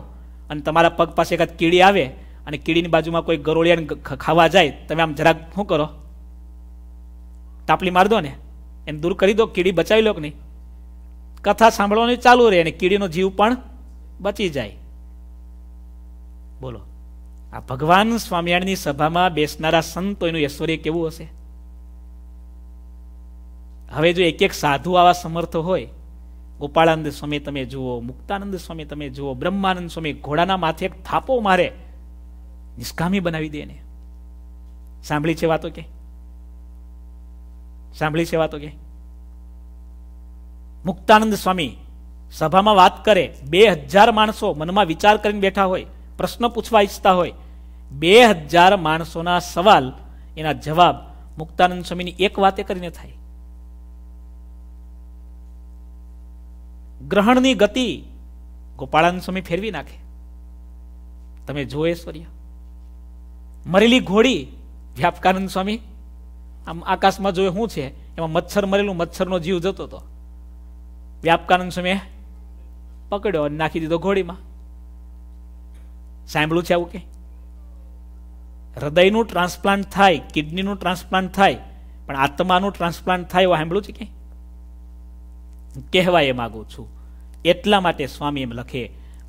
અને તમારા પગ પાસે એકાદ કીડી આવે અને કીડીની બાજુમાં કોઈ ગરોળિયાને ખાવા જાય તમે આમ જરાક શું કરો તાપલી માર દો ને એમ દૂર કરી દો કીડી બચાવી લો કે નહીં કથા સાંભળવાની ચાલુ રહે અને કીડીનો જીવ પણ બચી જાય બોલો આ ભગવાન સ્વામિનારાયણની સભામાં બેસનારા સંતો એનું ઐશ્વર્ય કેવું હશે હવે જો એક એક સાધુ આવા સમર્થ હોય ગોપાળાનંદ સ્વામી તમે જુઓ મુક્તાનંદ સ્વામી તમે જુઓ બ્રહ્માનંદ સ્વામી ઘોડાના માથે એક થાપો મારે નિષ્કામી બનાવી દે એને સાંભળી છે વાતો કે સાંભળી છે વાતો કે મુક્તાનંદ સ્વામી સભામાં વાત કરે બે હજાર માણસો મનમાં વિચાર કરીને બેઠા હોય પ્રશ્ન પૂછવા ઈચ્છતા હોય બે હજાર માણસોના સવાલ એના જવાબ મુક્તાનંદ સ્વામીની એક વાતે કરીને થાય ગ્રહણની ગતિ ગોપાળાન સ્વામી ફેરવી નાખે તમે જુઓ ઐશ્વર્ય મરેલી ઘોડી વ્યાપકાનંદ સ્વામી આમ આકાશમાં જોયે શું છે એમાં મચ્છર મરેલું મચ્છરનો જીવ જતો હતો વ્યાપકાનંદ સ્વામી પકડ્યો અને નાખી દીધો ઘોડીમાં સાંભળ્યું છે આવું કે હૃદયનું ટ્રાન્સપ્લાન્ટ થાય કિડનીનું ટ્રાન્સપ્લાન્ટ થાય પણ આત્માનું ટ્રાન્સપ્લાન્ટ થાય એવું સાંભળ્યું છે કે કહેવાય એ માગું છું એટલા માટે સ્વામી એમ લખે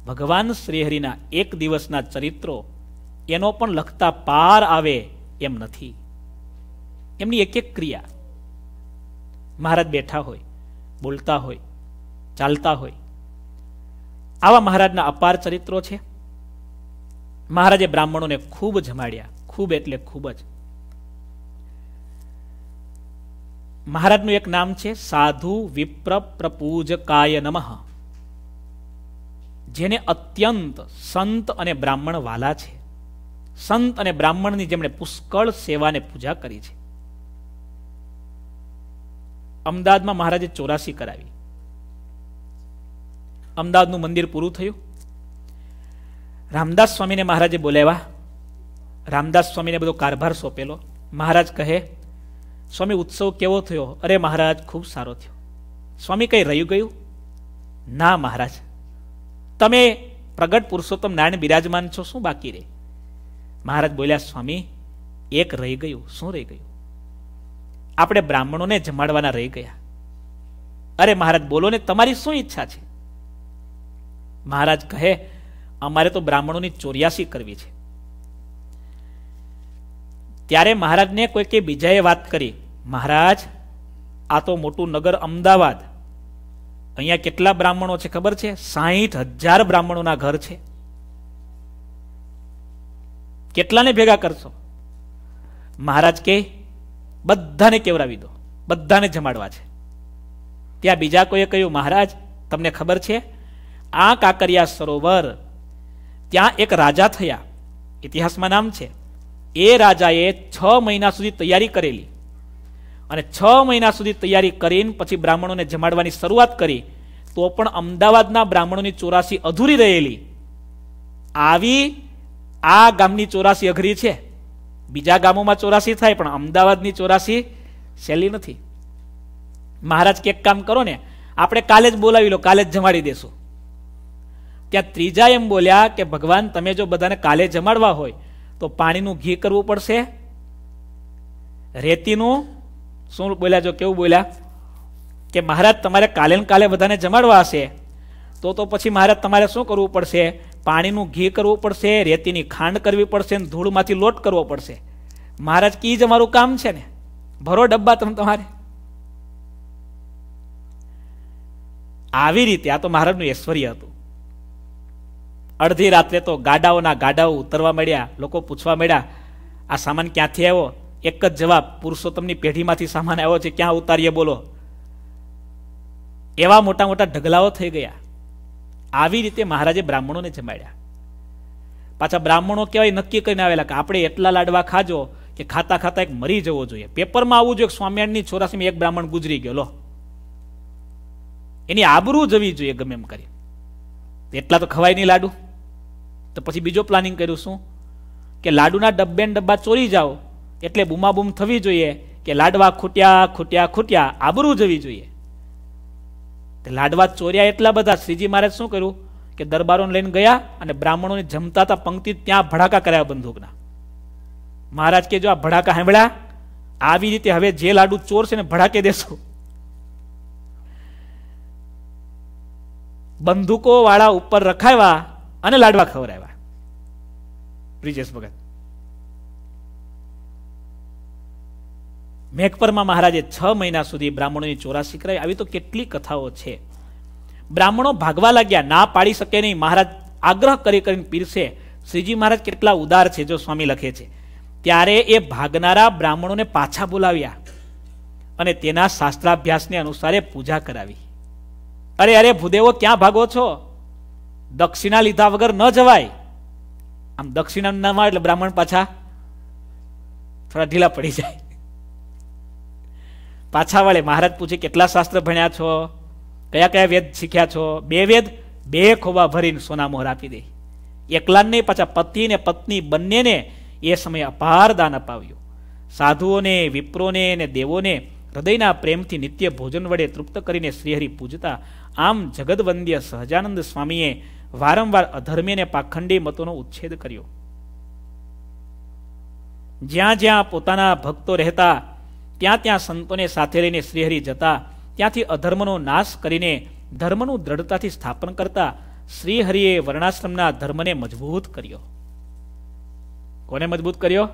ભગવાન શ્રીહરિના એક દિવસના ચરિત્રો એનો પણ લખતા પાર આવે એમ નથી એમની એક એક ક્રિયા મહારાજ બેઠા હોય બોલતા હોય ચાલતા હોય આવા મહારાજના અપાર ચરિત્રો છે મહારાજે બ્રાહ્મણોને ખૂબ જમાડ્યા ખૂબ એટલે ખૂબ જ મહારાજનું એક નામ છે સાધુ વિપ્ર પ્રપૂજકાય નમઃ જેને અત્યંત સંત અને બ્રાહ્મણ વાલા છે સંત અને બ્રાહ્મણની જેમણે પુષ્કળ સેવાને પૂજા કરી છે અમદાવાદમાં મહારાજે ચોરાસી કરાવી અમદાવાદનું મંદિર પૂરું થયું રામદાસ સ્વામીને મહારાજે બોલાવ્યા રામદાસ સ્વામીને બધો કારભાર સોંપેલો મહારાજ કહે સ્વામી ઉત્સવ કેવો થયો અરે મહારાજ ખૂબ સારો થયો સ્વામી કંઈ રહી ગયું ના મહારાજ તમે પ્રગટ પુરુષોત્તમ નારાયણ બિરાજમાન છો શું બાકી રહે મહારાજ બોલ્યા સ્વામી એક રહી ગયું શું રહી ગયું આપણે બ્રાહ્મણોને જમાડવાના રહી ગયા અરે મહારાજ બોલો ને તમારી શું ઈચ્છા છે મહારાજ કહે અમારે તો બ્રાહ્મણોની ચોર્યાસી કરવી છે ત્યારે મહારાજને કોઈકે બીજાએ વાત કરી મહારાજ આ તો મોટું નગર અમદાવાદ અહીંયા કેટલા બ્રાહ્મણો છે ખબર છે સાહીઠ હજાર બ્રાહ્મણોના ઘર છે કેટલાને ભેગા કરશો મહારાજ કે બધાને કેવડાવી દો બધાને જમાડવા છે ત્યાં બીજા કોઈએ કહ્યું મહારાજ તમને ખબર છે આ કાકરિયા સરોવર ત્યાં એક રાજા થયા ઇતિહાસમાં નામ છે એ રાજાએ છ મહિના સુધી તૈયારી કરેલી અને છ મહિના સુધી તૈયારી કરીને પછી બ્રાહ્મણોને જમાડવાની શરૂઆત કરી તો પણ અમદાવાદના બ્રાહ્મણોની ચોરાસી અધૂરી રહેલી આવી આ ગામની ચોરાસી અઘરી છે બીજા ગામોમાં ચોરાસી થાય પણ અમદાવાદની ચોરાસી સહેલી નથી મહારાજ કે કામ કરો ને આપણે કાલે જ બોલાવી લો કાલે જ જમાડી દેશું ત્યાં ત્રીજા એમ બોલ્યા કે ભગવાન તમે જો બધાને કાલે જમાડવા હોય તો પાણીનું ઘી કરવું પડશે રેતીનું શું બોલ્યા જો કેવું બોલ્યા કે મહારાજ તમારે કાલે ને કાલે બધાને જમાડવા હશે તો તો પછી મહારાજ તમારે શું કરવું પડશે પાણીનું ઘી કરવું પડશે રેતીની ખાંડ કરવી પડશે ને ધૂળમાંથી લોટ કરવો પડશે મહારાજ કી જ અમારું કામ છે ને ભરો ડબ્બા તમે તમારે આવી રીતે આ તો મહારાજનું ઐશ્વર્ય હતું અડધી રાત્રે તો ગાડાઓના ગાડાઓ ઉતરવા મળ્યા લોકો પૂછવા મળ્યા આ સામાન ક્યાંથી આવ્યો એક જ જવાબ પુરુષોત્તમની પેઢીમાંથી સામાન આવ્યો છે ક્યાં ઉતારીએ બોલો એવા મોટા મોટા ઢગલાઓ થઈ ગયા આવી રીતે મહારાજે બ્રાહ્મણોને જમાડ્યા પાછા બ્રાહ્મણો કહેવાય નક્કી કરીને આવેલા કે આપણે એટલા લાડવા ખાજો કે ખાતા ખાતા એક મરી જવો જોઈએ પેપરમાં આવવું જોઈએ સ્વામિયાણની છોરાસીમાં એક બ્રાહ્મણ ગુજરી ગયો લો એની આબરૂ જવી જોઈએ ગમે એમ કરી એટલા તો ખવાય નહીં લાડુ તો પછી બીજો પ્લાનિંગ કર્યું શું કે લાડુના ડબ્બે ડબ્બા ચોરી જાઓ એટલે બૂમાબૂમ થવી જોઈએ કે લાડવા ખૂટ્યા ખૂટ્યા ખૂટ્યા આબરૂ જવી જોઈએ લાડવા ચોર્યા એટલા બધા શ્રીજી મહારાજ શું કર્યું કે દરબારોને લઈને ગયા અને બ્રાહ્મણોને જમતા હતા પંક્તિ ત્યાં ભડાકા કર્યા બંદૂકના મહારાજ કે જો આ ભડાકા સાંભળ્યા આવી રીતે હવે જે લાડુ ચોર છે ને ભડાકે દેશો બંદૂકો વાળા ઉપર રખાવ્યા અને લાડવા ખવડાવ્યા બ્રિજેશ ભગત મેઘપરમાં મહારાજે છ મહિના સુધી બ્રાહ્મણોની ચોરાસી કરાવી આવી તો કેટલી કથાઓ છે બ્રાહ્મણો ભાગવા લાગ્યા ના પાડી શકે નહીં મહારાજ આગ્રહ કરી કરીને પીરસે શ્રીજી મહારાજ કેટલા ઉદાર છે જો સ્વામી લખે છે ત્યારે એ ભાગનારા બ્રાહ્મણોને પાછા બોલાવ્યા અને તેના શાસ્ત્રાભ્યાસને અનુસારે પૂજા કરાવી અરે અરે ભૂદેવો ક્યાં ભાગો છો દક્ષિણા લીધા વગર ન જવાય આમ દક્ષિણા ના એટલે બ્રાહ્મણ પાછા થોડા ઢીલા પડી જાય પાછા વળે મહારાજ પૂછે કેટલા શાસ્ત્ર ભણ્યા છો કયા કયા વેદ શીખ્યા છો બે વેદ બે ખોબા ભરીને સોના મોહર આપી દે એકલાને નહીં પાછા પતિ ને પત્ની બંનેને એ સમયે અપાર દાન અપાવ્યું સાધુઓને વિપ્રોને અને દેવોને હૃદયના પ્રેમથી નિત્ય ભોજન વડે તૃપ્ત કરીને શ્રીહરિ પૂજતા આમ જગદવંદ્ય સહજાનંદ સ્વામીએ વારંવાર અધર્મી અને પાખંડી મતોનો ઉચ્છેદ કર્યો જ્યાં જ્યાં પોતાના ભક્તો રહેતા ત્યાં ત્યાં સંતોને સાથે લઈને શ્રીહરિ જતા ત્યાંથી અધર્મનો નાશ કરીને ધર્મનું દ્રઢતાથી સ્થાપન કરતા શ્રીહરિએ વર્ણાશ્રમના ધર્મને મજબૂત કર્યો કોને મજબૂત કર્યો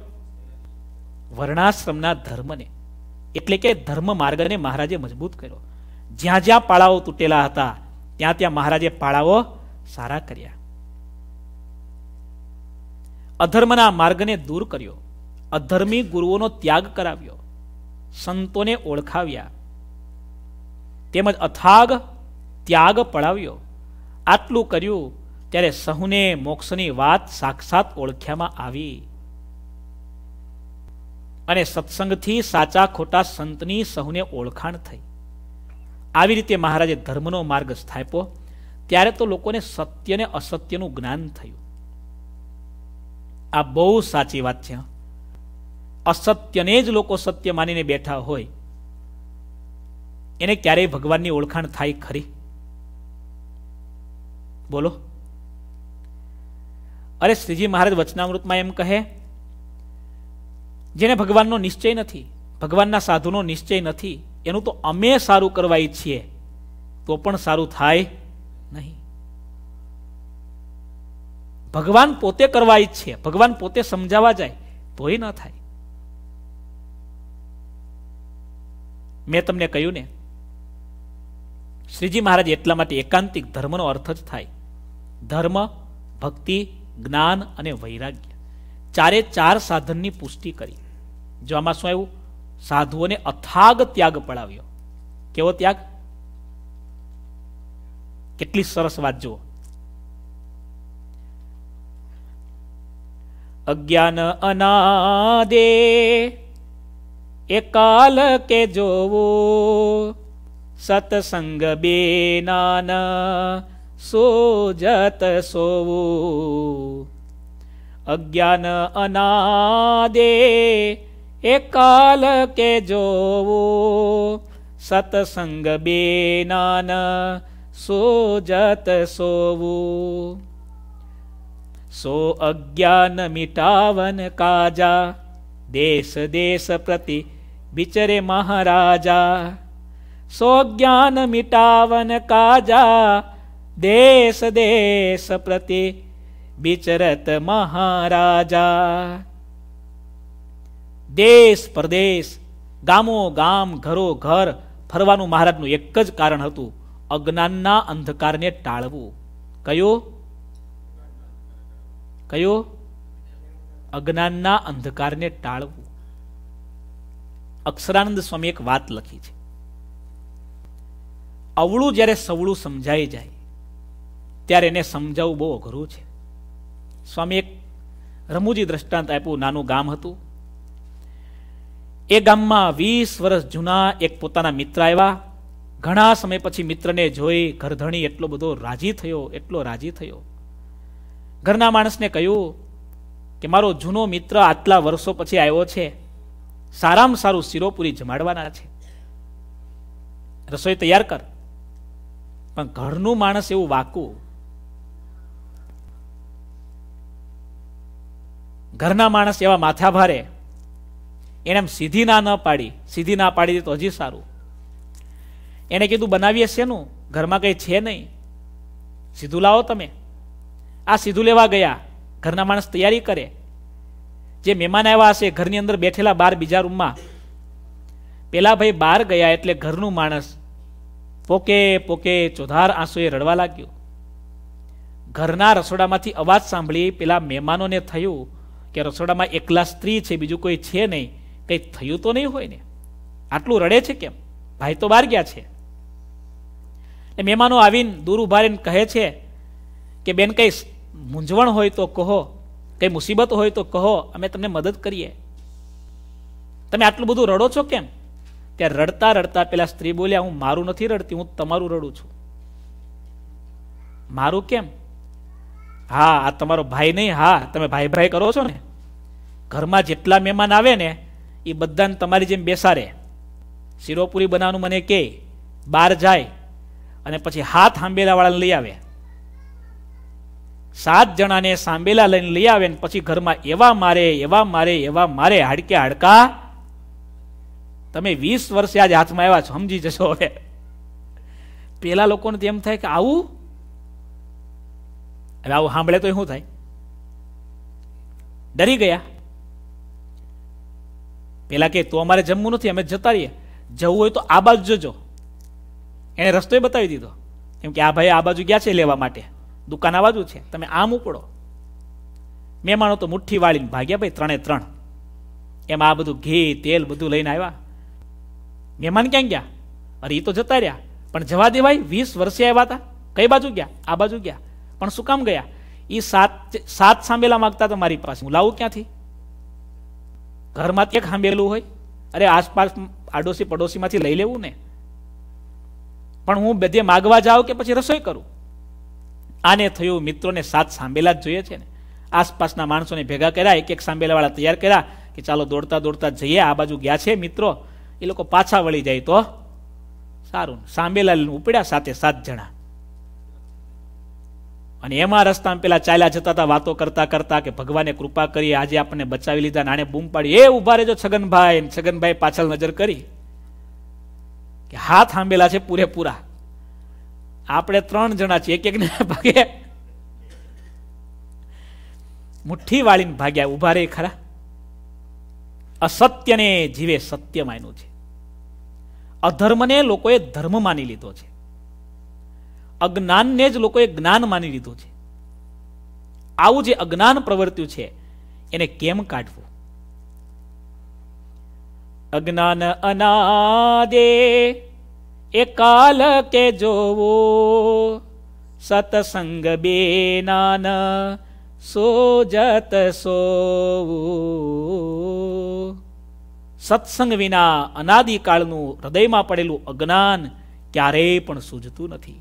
વર્ણાશ્રમના ધર્મને એટલે કે ધર્મ માર્ગને મહારાજે મજબૂત કર્યો જ્યાં જ્યાં પાળાઓ તૂટેલા હતા ત્યાં ત્યાં મહારાજે પાળાઓ સારા કર્યા અધર્મના માર્ગને દૂર કર્યો અધર્મી ગુરુઓનો ત્યાગ કરાવ્યો સંતોને ઓળખાવ્યા તેમજ અથાગ ત્યાગ પડાવ્યો આટલું કર્યું ત્યારે સહુને મોક્ષની વાત સાક્ષાત ઓળખ્યામાં આવી અને સત્સંગથી સાચા ખોટા સંતની સહુને ઓળખાણ થઈ આવી રીતે મહારાજે ધર્મનો માર્ગ સ્થાપ્યો ત્યારે તો લોકોને સત્ય ને અસત્યનું જ્ઞાન થયું આ બહુ સાચી વાત છે અસત્યને જ લોકો સત્ય માનીને બેઠા હોય એને ક્યારેય ભગવાનની ઓળખાણ થાય ખરી બોલો અરે શ્રીજી મહારાજ વચનામૃતમાં એમ કહે જેને ભગવાનનો નિશ્ચય નથી ભગવાનના સાધુનો નિશ્ચય નથી એનું તો અમે સારું કરવા ઈચ્છીએ તો પણ સારું થાય નહીં ભગવાન પોતે કરવા ઈચ્છે ભગવાન પોતે સમજાવા જાય તોય ન થાય મેં તમને કહ્યું ને શ્રીજી મહારાજ એટલા માટે એકાંતિક ધર્મનો અર્થ જ થાય ધર્મ ભક્તિ જ્ઞાન અને વૈરાગ્ય ચારે ચાર સાધનની પુષ્ટિ કરી જો આમાં શું આવ્યું સાધુઓને અથાગ ત્યાગ પડાવ્યો કેવો ત્યાગ કેટલી સરસ વાત જુઓ અજ્ઞાન અનાદે એ કાલ કે જોવો સતસંગ બેનાન સોજત સોવું અજ્ઞાન અનાદે એ કાલ કે જોવો સતસંગ બેનાન સોજત સોવું સો અજ્ઞાન મિટાવન કાજા દેશ દેશ પ્રતિ બિચરે મહારાજા સો જ્ઞાન મિટાવન કાજા દેશ દેશ પ્રતિ બિચરત મહારાજા દેશ પ્રદેશ ગામો ગામ ઘરો ઘર ફરવાનું મહારાજનું એક જ કારણ હતું અજ્ઞાનના અંધકારને ટાળવું કયો કયો અજ્ઞાનના અંધકારને ટાળવું અક્ષરાનંદ સ્વામી એક વાત લખી છે અવળું જ્યારે સવળું સમજાઈ જાય ત્યારે એને સમજાવવું બહુ અઘરું છે સ્વામી એક રમૂજી દ્રષ્ટાંત આપ્યું નાનું ગામ હતું એ ગામમાં વીસ વર્ષ જૂના એક પોતાના મિત્ર આવ્યા ઘણા સમય પછી મિત્રને જોઈ ઘરધણી એટલો બધો રાજી થયો એટલો રાજી થયો ઘરના માણસને કહ્યું કે મારો જૂનો મિત્ર આટલા વર્ષો પછી આવ્યો છે સારામાં સારું શિરોપુરી જમાડવાના છે રસોઈ તૈયાર કર પણ ઘરનું માણસ એવું વાકું ઘરના માણસ એવા માથા ભારે એને એમ સીધી ના ન પાડી સીધી ના પાડી દે તો હજી સારું એને કીધું બનાવીએ શેનું ઘરમાં કંઈ છે નહીં સીધું લાવો તમે આ સીધું લેવા ગયા ઘરના માણસ તૈયારી કરે જે મહેમાન આવ્યા હશે ઘરની અંદર બેઠેલા બાર બીજા રૂમમાં પેલા ભાઈ બહાર ગયા એટલે ઘરનું માણસ પોકે પોકે ચોધાર આંસુએ રડવા લાગ્યું ઘરના રસોડામાંથી અવાજ સાંભળી પેલા મહેમાનોને થયું કે રસોડામાં એકલા સ્ત્રી છે બીજું કોઈ છે નહીં કંઈ થયું તો નહીં હોય ને આટલું રડે છે કેમ ભાઈ તો બહાર ગયા છે મહેમાનો આવીને દૂર ઉભા રહીને કહે છે કે બેન કંઈ મૂંઝવણ હોય તો કહો કંઈ મુસીબત હોય તો કહો અમે તમને મદદ કરીએ તમે આટલું બધું રડો છો કેમ ત્યાં રડતા રડતા પેલા સ્ત્રી બોલ્યા હું મારું નથી રડતી હું તમારું રડું છું મારું કેમ હા આ તમારો ભાઈ નહીં હા તમે ભાઈ ભાઈ કરો છો ને ઘરમાં જેટલા મહેમાન આવે ને એ બધાને તમારી જેમ બેસારે શિરોપુરી બનાવવાનું મને કહે બહાર જાય અને પછી હાથ હાંબેલાવાળાને લઈ આવે સાત જણાને સાંભેલા લઈને લઈ આવે ને પછી ઘરમાં એવા મારે એવા મારે એવા મારે હાડકે હાડકા તમે વીસ વર્ષે આજ હાથમાં આવ્યા છો સમજી જશો હવે પેલા લોકોને તો એમ થાય કે આવું હવે આવું સાંભળે તો શું થાય ડરી ગયા પેલા કે તો અમારે જમવું નથી અમે જતા રહીએ જવું હોય તો આ બાજુ જજો એને રસ્તોય બતાવી દીધો કેમ કે આ ભાઈ આ બાજુ ગયા છે લેવા માટે દુકાન આ બાજુ છે તમે આમ ઉપડો મહેમાનો તો મુઠ્ઠી વાળીને ભાગ્યા ભાઈ ત્રણે ત્રણ એમ આ બધું ઘી તેલ બધું લઈને આવ્યા મહેમાન ક્યાં ગયા અરે એ તો જતા રહ્યા પણ જવા દેવાય વીસ વર્ષે આવ્યા હતા કઈ બાજુ ગયા આ બાજુ ગયા પણ શું કામ ગયા એ સાત સાત સાંભેલા માગતા તો મારી પાસે હું લાવું ક્યાંથી ઘરમાં ક્યાંક સાંભેલું હોય અરે આસપાસ આડોશી પડોશીમાંથી લઈ લેવું ને પણ હું બધે માગવા જાઉં કે પછી રસોઈ કરું આને થયું મિત્રોને સાથ સાંભેલા જ જોઈએ છે ને આસપાસના માણસોને ભેગા કર્યા એક એક સાંભેલાવાળા તૈયાર કર્યા કે ચાલો દોડતા દોડતા જઈએ આ બાજુ ગયા છે મિત્રો એ લોકો પાછા વળી જાય તો સારું સાંભેલા ઉપડ્યા સાથે સાત જણા અને એમાં રસ્તામાં પેલા ચાલ્યા જતા હતા વાતો કરતા કરતા કે ભગવાને કૃપા કરી આજે આપણને બચાવી લીધા નાણે બૂમ પાડી એ ઉભા રહેજો છગનભાઈ છગનભાઈ પાછળ નજર કરી કે હાથ સાંભેલા છે પૂરેપૂરા આપણે ત્રણ જણા છીએ એક એક ભાગે મુઠ્ઠી વાળીને ભાગ્યા ઉભા રે ખરા અસત્યને જીવે સત્ય માન્યું છે અધર્મને લોકોએ ધર્મ માની લીધો છે અજ્ઞાનને જ લોકોએ જ્ઞાન માની લીધું છે આવું જે અજ્ઞાન પ્રવર્ત્યું છે એને કેમ કાઢવું અજ્ઞાન અનાદે એ કાલ કે જોવો સતસંગ બેનાન સોજત સોવું સત્સંગ વિના અનાદિકાળનું હૃદયમાં પડેલું અજ્ઞાન ક્યારેય પણ સૂજતું નથી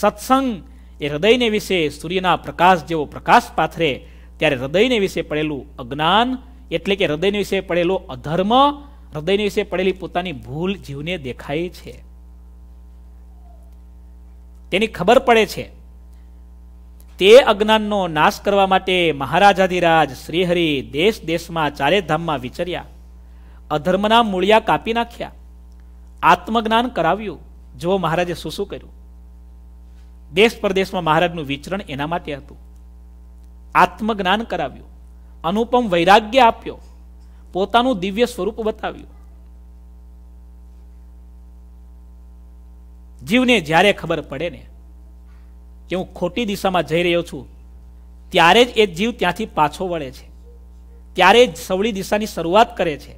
સત્સંગ એ હૃદયને વિશે સૂર્યના પ્રકાશ જેવો પ્રકાશ પાથરે ત્યારે હૃદયને વિશે પડેલું અજ્ઞાન એટલે કે હૃદયને વિશે પડેલો અધર્મ હૃદયની વિશે પડેલી પોતાની ભૂલ જીવને દેખાય છે તેની ખબર પડે છે તે અજ્ઞાનનો નાશ કરવા માટે મહારાજાધિરાજ શ્રીહરિ દેશ દેશમાં ચારે ધામમાં વિચર્યા અધર્મના મૂળિયા કાપી નાખ્યા આત્મજ્ઞાન કરાવ્યું જુઓ મહારાજે શું શું કર્યું દેશ પરદેશમાં મહારાજનું વિચરણ એના માટે હતું આત્મજ્ઞાન કરાવ્યું અનુપમ વૈરાગ્ય આપ્યો પોતાનું દિવ્ય સ્વરૂપ બતાવ્યું જીવને જ્યારે ખબર પડે ને કે હું ખોટી દિશામાં જઈ રહ્યો છું ત્યારે જ એ જીવ ત્યાંથી પાછો વળે છે ત્યારે જ સવળી દિશાની શરૂઆત કરે છે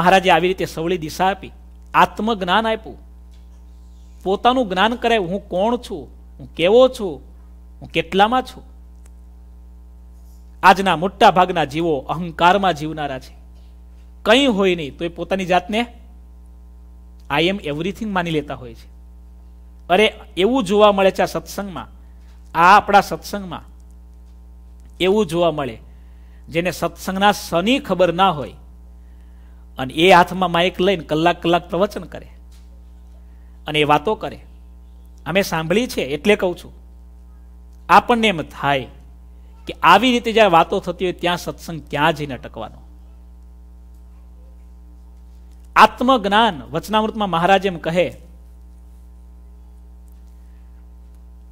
મહારાજે આવી રીતે સવળી દિશા આપી આત્મજ્ઞાન આપ્યું પોતાનું જ્ઞાન કરાવ્યું હું કોણ છું હું કેવો છું હું કેટલામાં છું આજના મોટા ભાગના જીવો અહંકારમાં જીવનારા છે કંઈ હોય નહીં તો એ પોતાની જાતને આઈ એમ એવરીથિંગ માની લેતા હોય છે અરે એવું જોવા મળે છે આ સત્સંગમાં આ આપણા સત્સંગમાં એવું જોવા મળે જેને સત્સંગના શની ખબર ના હોય અને એ હાથમાં માઇક લઈને કલાક કલાક પ્રવચન કરે અને એ વાતો કરે અમે સાંભળી છે એટલે કહું છું આપણને એમ થાય કે આવી રીતે જ્યારે વાતો થતી હોય ત્યાં સત્સંગ ક્યાં જઈને અટકવાનો આત્મજ્ઞાન વચનામૃતમાં મહારાજ એમ કહે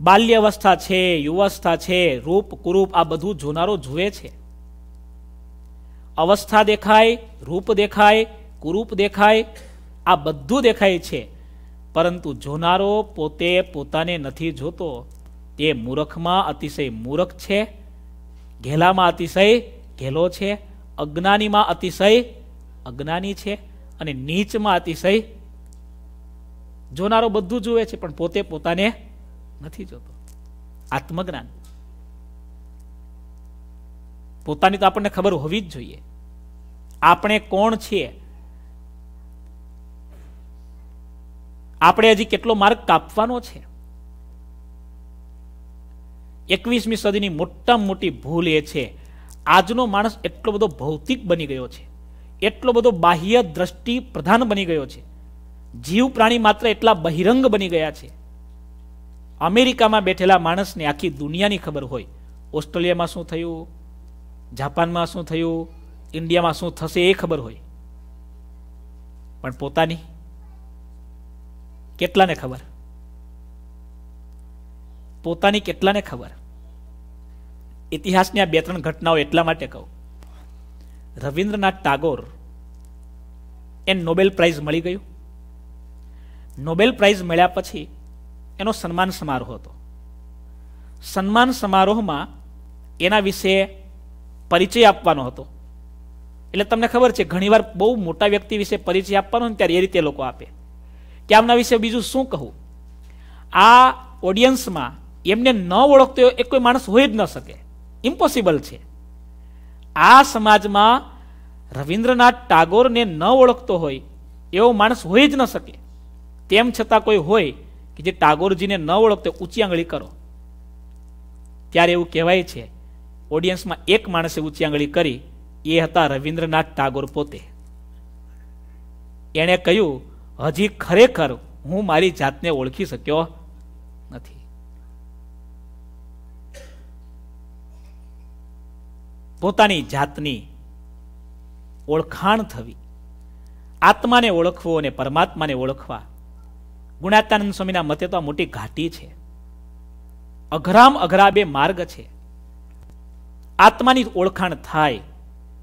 બાલ્યવસ્થા છે યુવાવસ્થા છે રૂપ કુરૂપ આ બધું જોનારો જુએ છે અવસ્થા દેખાય રૂપ દેખાય કુરૂપ દેખાય આ બધું દેખાય છે પરંતુ જોનારો પોતે પોતાને નથી જોતો તે મૂરખમાં અતિશય મૂરખ છે ઘેલામાં અતિશય ઘેલો છે અજ્ઞાનીમાં અતિશય અજ્ઞાની છે અને નીચમાં અતિશય જોનારો બધું જુએ છે પણ પોતે પોતાને નથી જોતો આત્મજ્ઞાન પોતાની તો આપણને ખબર હોવી જ જોઈએ આપણે કોણ છીએ આપણે હજી કેટલો માર્ગ કાપવાનો છે એકવીસમી સદીની મોટા મોટી ભૂલ એ છે આજનો માણસ એટલો બધો ભૌતિક બની ગયો છે એટલો બધો બાહ્ય દ્રષ્ટિ પ્રધાન બની ગયો છે જીવ પ્રાણી માત્ર એટલા બહિરંગ બની ગયા છે અમેરિકામાં બેઠેલા માણસને આખી દુનિયાની ખબર હોય ઓસ્ટ્રેલિયામાં શું થયું જાપાનમાં શું થયું ઇન્ડિયામાં શું થશે એ ખબર હોય પણ પોતાની કેટલાને ખબર પોતાની કેટલાને ખબર ઇતિહાસની આ બે ત્રણ ઘટનાઓ એટલા માટે કહું રવિન્દ્રનાથ ટાગોર એ નોબેલ પ્રાઇઝ મળી ગયું નોબેલ પ્રાઇઝ મળ્યા પછી એનો સન્માન સમારોહ હતો સન્માન સમારોહમાં એના વિશે પરિચય આપવાનો હતો એટલે તમને ખબર છે ઘણીવાર બહુ મોટા વ્યક્તિ વિશે પરિચય આપવાનો ને ત્યારે એ રીતે લોકો આપે કે આમના વિશે બીજું શું કહું આ ઓડિયન્સમાં એમને ન ઓળખતો એ કોઈ માણસ હોય જ ન શકે ઇમ્પોસિબલ છે આ સમાજમાં રવિન્દ્રનાથ ટાગોરને ન ઓળખતો હોય એવો માણસ હોય જ ન શકે તેમ છતાં કોઈ હોય કે જે ટાગોરજીને ન ઓળખતો ઊંચી આંગળી કરો ત્યારે એવું કહેવાય છે ઓડિયન્સમાં એક માણસે ઊંચી આંગળી કરી એ હતા રવિન્દ્રનાથ ટાગોર પોતે એણે કહ્યું હજી ખરેખર હું મારી જાતને ઓળખી શક્યો પોતાની જાતની ઓળખાણ થવી આત્માને ઓળખવો અને પરમાત્માને ઓળખવા ગુણાત્માનંદ સ્વામીના મતે તો આ મોટી ઘાટી છે અઘરામ અઘરા બે માર્ગ છે આત્માની ઓળખાણ થાય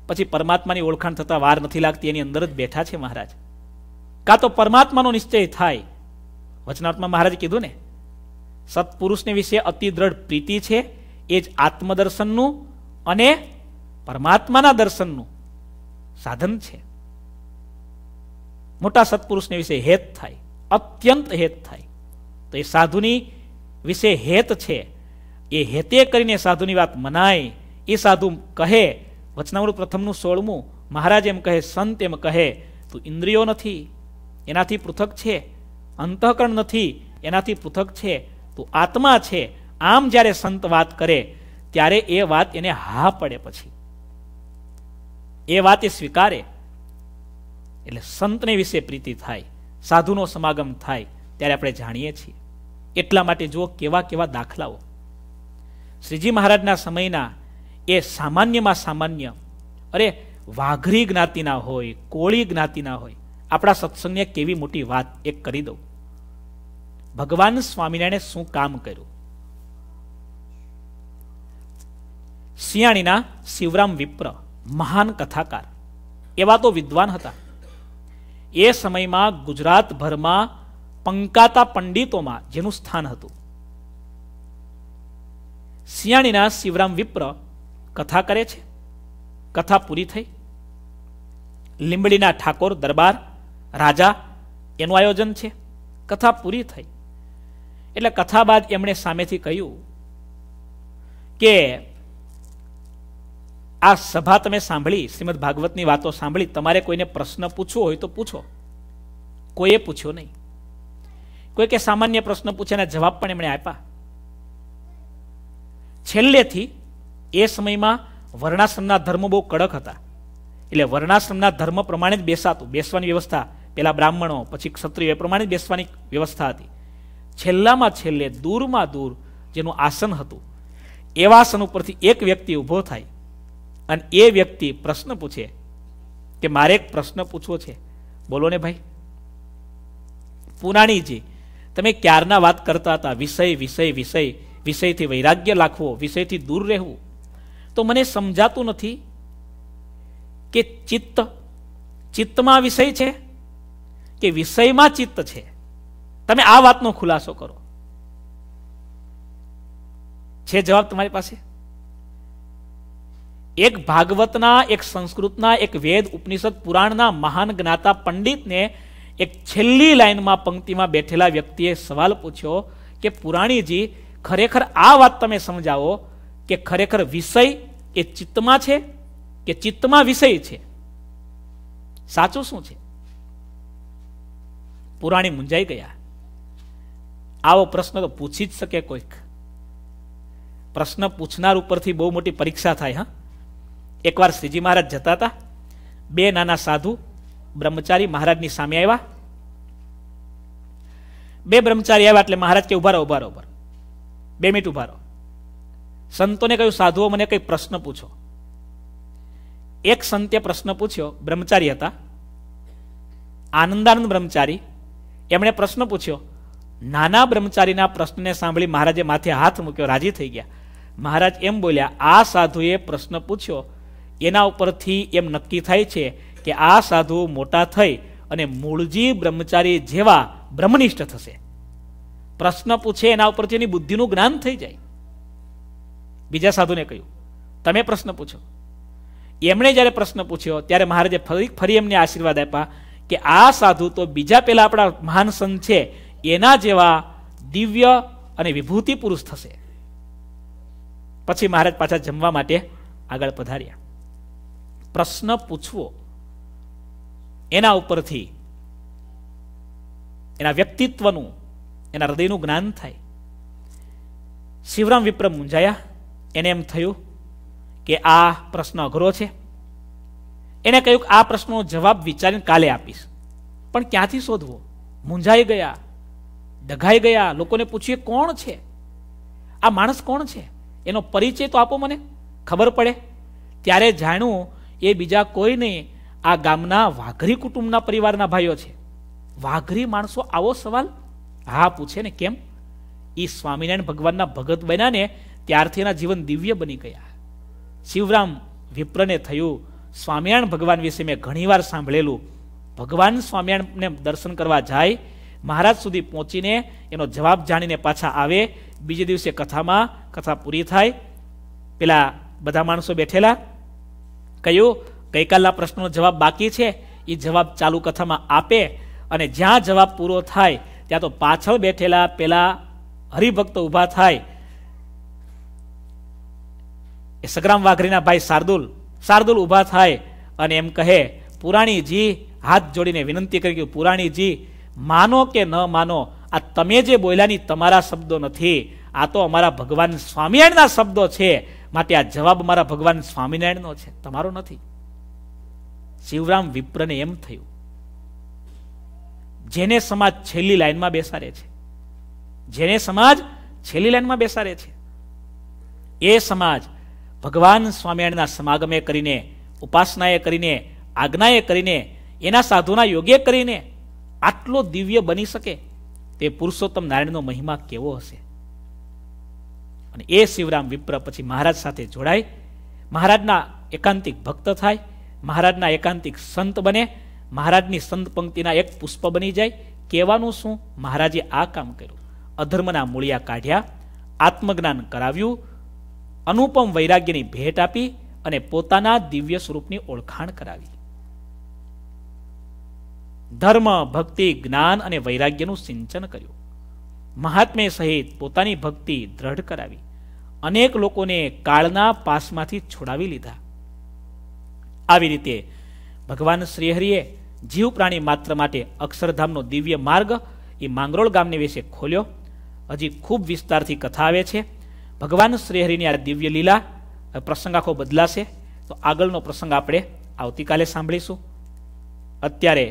પછી પરમાત્માની ઓળખાણ થતા વાર નથી લાગતી એની અંદર જ બેઠા છે મહારાજ કાં તો પરમાત્માનો નિશ્ચય થાય વચનાત્મા મહારાજ કીધું ને સત્પુરુષને વિશે અતિ દ્રઢ પ્રીતિ છે એ જ આત્મદર્શનનું અને પરમાત્માના દર્શનનું સાધન છે મોટા સત્પુરુષને વિશે હેત થાય અત્યંત હેત થાય તો એ સાધુની વિશે હેત છે એ હેતે કરીને સાધુની વાત મનાય એ સાધુ કહે વચનામૃત પ્રથમનું સોળમું મહારાજ એમ કહે સંત એમ કહે તું ઇન્દ્રિયો નથી એનાથી પૃથક છે અંતઃકરણ નથી એનાથી પૃથક છે તું આત્મા છે આમ જ્યારે સંત વાત કરે ત્યારે એ વાત એને હા પડે પછી એ વાત એ સ્વીકારે એટલે સંતને વિશે પ્રીતિ થાય સાધુનો સમાગમ થાય ત્યારે આપણે જાણીએ છીએ એટલા માટે જુઓ કેવા કેવા દાખલાઓ શ્રીજી મહારાજના સમયના એ સામાન્યમાં સામાન્ય અરે વાઘરી જ્ઞાતિના હોય કોળી જ્ઞાતિના હોય આપણા સત્સંગને કેવી મોટી વાત એક કરી દઉં ભગવાન સ્વામિનારાયણે શું કામ કર્યું સિયાણીના શિવરામ વિપ્ર મહાન કથાકાર એવા તો વિદ્વાન હતા એ સમયમાં ગુજરાતભરમાં પંકાતા પંડિતોમાં જેનું સ્થાન હતું સિયાણીના શિવરામ વિપ્ર કથા કરે છે કથા પૂરી થઈ લીંબડીના ઠાકોર દરબાર રાજા એનું આયોજન છે કથા પૂરી થઈ એટલે કથા બાદ એમણે સામેથી કહ્યું કે આ સભા તમે સાંભળી શ્રીમદ ભાગવતની વાતો સાંભળી તમારે કોઈને પ્રશ્ન પૂછવો હોય તો પૂછો કોઈએ પૂછ્યો નહીં કોઈ કે સામાન્ય પ્રશ્ન પૂછ્યાના જવાબ પણ એમણે આપ્યા છેલ્લેથી એ સમયમાં વર્ણાશ્રમના ધર્મ બહુ કડક હતા એટલે વર્ણાશ્રમના ધર્મ પ્રમાણે જ બેસાતું બેસવાની વ્યવસ્થા પેલા બ્રાહ્મણો પછી ક્ષત્રિય એ પ્રમાણે જ બેસવાની વ્યવસ્થા હતી છેલ્લામાં છેલ્લે દૂરમાં દૂર જેનું આસન હતું એવા આસન ઉપરથી એક વ્યક્તિ ઊભો થાય અને એ વ્યક્તિ પ્રશ્ન પૂછે કે મારે એક પ્રશ્ન પૂછવો છે બોલો ને ભાઈ પુરાણીજી તમે ક્યારના વાત કરતા હતા વિષય વિષય વિષય વિષયથી વૈરાગ્ય રાખવો વિષયથી દૂર રહેવું તો મને સમજાતું નથી કે ચિત્ત ચિત્તમાં વિષય છે કે વિષયમાં ચિત્ત છે તમે આ વાતનો ખુલાસો કરો છે જવાબ તમારી પાસે એક ભાગવતના એક સંસ્કૃતના એક વેદ ઉપનિષદ પુરાણના મહાન જ્ઞાતા પંડિતને એક છેલ્લી લાઈનમાં પંક્તિમાં બેઠેલા વ્યક્તિએ સવાલ પૂછ્યો કે પુરાણીજી ખરેખર આ વાત તમે સમજાવો કે ખરેખર વિષય એ ચિત્તમાં છે કે ચિત્તમાં વિષય છે સાચું શું છે પુરાણી મુંજાઈ ગયા આવો પ્રશ્ન તો પૂછી જ શકે કોઈક પ્રશ્ન પૂછનાર ઉપરથી બહુ મોટી પરીક્ષા થાય હા એકવાર શ્રીજી મહારાજ જતા હતા બે નાના સાધુ બ્રહ્મચારી મહારાજની સામે આવ્યા બે બ્રહ્મચારી આવ્યા એટલે મહારાજ કે ઉભારો ઉભારો ઉભારો બે મિનિટ ઉભા ઉભારો સંતોને કહ્યું સાધુઓ મને કઈ પ્રશ્ન પૂછો એક સંતે પ્રશ્ન પૂછ્યો બ્રહ્મચારી હતા આનંદાનંદ બ્રહ્મચારી એમણે પ્રશ્ન પૂછ્યો નાના બ્રહ્મચારીના પ્રશ્નને સાંભળી મહારાજે માથે હાથ મૂક્યો રાજી થઈ ગયા મહારાજ એમ બોલ્યા આ સાધુએ પ્રશ્ન પૂછ્યો એના ઉપરથી એમ નક્કી થાય છે કે આ સાધુ મોટા થઈ અને મૂળજી બ્રહ્મચારી જેવા બ્રહ્મનિષ્ઠ થશે પ્રશ્ન પૂછે એના ઉપરથી એની બુદ્ધિનું જ્ઞાન થઈ જાય બીજા સાધુને કહ્યું તમે પ્રશ્ન પૂછો એમણે જ્યારે પ્રશ્ન પૂછ્યો ત્યારે મહારાજે ફરી ફરી એમને આશીર્વાદ આપ્યા કે આ સાધુ તો બીજા પહેલા આપણા મહાન સંત છે એના જેવા દિવ્ય અને વિભૂતિ પુરુષ થશે પછી મહારાજ પાછા જમવા માટે આગળ પધાર્યા પ્રશ્ન પૂછવો એના ઉપરથી એના વ્યક્તિત્વનું એના હૃદયનું જ્ઞાન થાય શિવરામ વિપ્રમ મૂંઝાયા એને એમ થયું કે આ પ્રશ્ન અઘરો છે એને કહ્યું કે આ પ્રશ્નનો જવાબ વિચારીને કાલે આપીશ પણ ક્યાંથી શોધવો મૂંઝાઈ ગયા ડઘાઈ ગયા લોકોને પૂછીએ કોણ છે આ માણસ કોણ છે એનો પરિચય તો આપો મને ખબર પડે ત્યારે જાણ્યું એ બીજા કોઈ નહીં આ ગામના વાઘરી કુટુંબના પરિવારના ભાઈઓ છે વાઘરી માણસો આવો સવાલ હા પૂછે ને કેમ એ સ્વામિનારાયણ ભગવાનના ભગત બન્યા ને ત્યારથી એના જીવન દિવ્ય બની ગયા શિવરામ વિપ્રને થયું સ્વામિનારાયણ ભગવાન વિશે મેં ઘણીવાર સાંભળેલું ભગવાન સ્વામિનારાયણને દર્શન કરવા જાય મહારાજ સુધી પહોંચીને એનો જવાબ જાણીને પાછા આવે બીજે દિવસે કથામાં કથા પૂરી થાય પેલા બધા માણસો બેઠેલા કહ્યું ગઈકાલના પ્રશ્નનો જવાબ બાકી છે એ જવાબ ચાલુ કથામાં આપે અને જ્યાં જવાબ પૂરો થાય ત્યાં તો પાછળ બેઠેલા પેલા હરિભક્ત ઊભા થાય એ સગ્રામ વાઘરીના ભાઈ શાર્દુલ શાર્દુલ ઊભા થાય અને એમ કહે પુરાણીજી હાથ જોડીને વિનંતી કરી કે પુરાણીજી માનો કે ન માનો આ તમે જે બોલ્યાની તમારા શબ્દો નથી આ તો અમારા ભગવાન સ્વામિનારાયણના શબ્દો છે માટે આ જવાબ મારા ભગવાન સ્વામિનારાયણનો છે તમારો નથી શિવરામ વિપ્રને એમ થયું જેને સમાજ છેલ્લી લાઈનમાં બેસાડે છે જેને સમાજ છેલ્લી લાઈનમાં બેસાડે છે એ સમાજ ભગવાન સ્વામિનારાયણના સમાગમે કરીને ઉપાસનાએ કરીને આજ્ઞાએ કરીને એના સાધુના યોગે કરીને આટલો દિવ્ય બની શકે તે પુરુષોત્તમ નારાયણનો મહિમા કેવો હશે અને એ શિવરામ વિપ્ર પછી મહારાજ સાથે જોડાય મહારાજના એકાંતિક ભક્ત થાય મહારાજના એકાંતિક સંત બને મહારાજની સંત પંક્તિના એક પુષ્પ બની જાય કહેવાનું શું મહારાજે આ કામ કર્યું અધર્મના મૂળિયા કાઢ્યા આત્મજ્ઞાન કરાવ્યું અનુપમ વૈરાગ્યની ભેટ આપી અને પોતાના દિવ્ય સ્વરૂપની ઓળખાણ કરાવી ધર્મ ભક્તિ જ્ઞાન અને વૈરાગ્યનું સિંચન કર્યું મહાત્મે સહિત પોતાની ભક્તિ દ્રઢ કરાવી અનેક લોકોને કાળના પાસમાંથી છોડાવી લીધા આવી રીતે ભગવાન શ્રીહરિએ જીવ પ્રાણી માત્ર માટે અક્ષરધામનો દિવ્ય માર્ગ એ માંગરોળ ગામને વિશે ખોલ્યો હજી ખૂબ વિસ્તારથી કથા આવે છે ભગવાન શ્રીહરિની આ દિવ્ય લીલા પ્રસંગ આખો બદલાશે તો આગળનો પ્રસંગ આપણે આવતીકાલે સાંભળીશું અત્યારે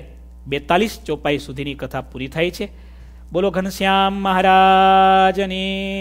બેતાલીસ ચોપાઈ સુધીની કથા પૂરી થાય છે બોલો ઘનશ્યામ મહારાજની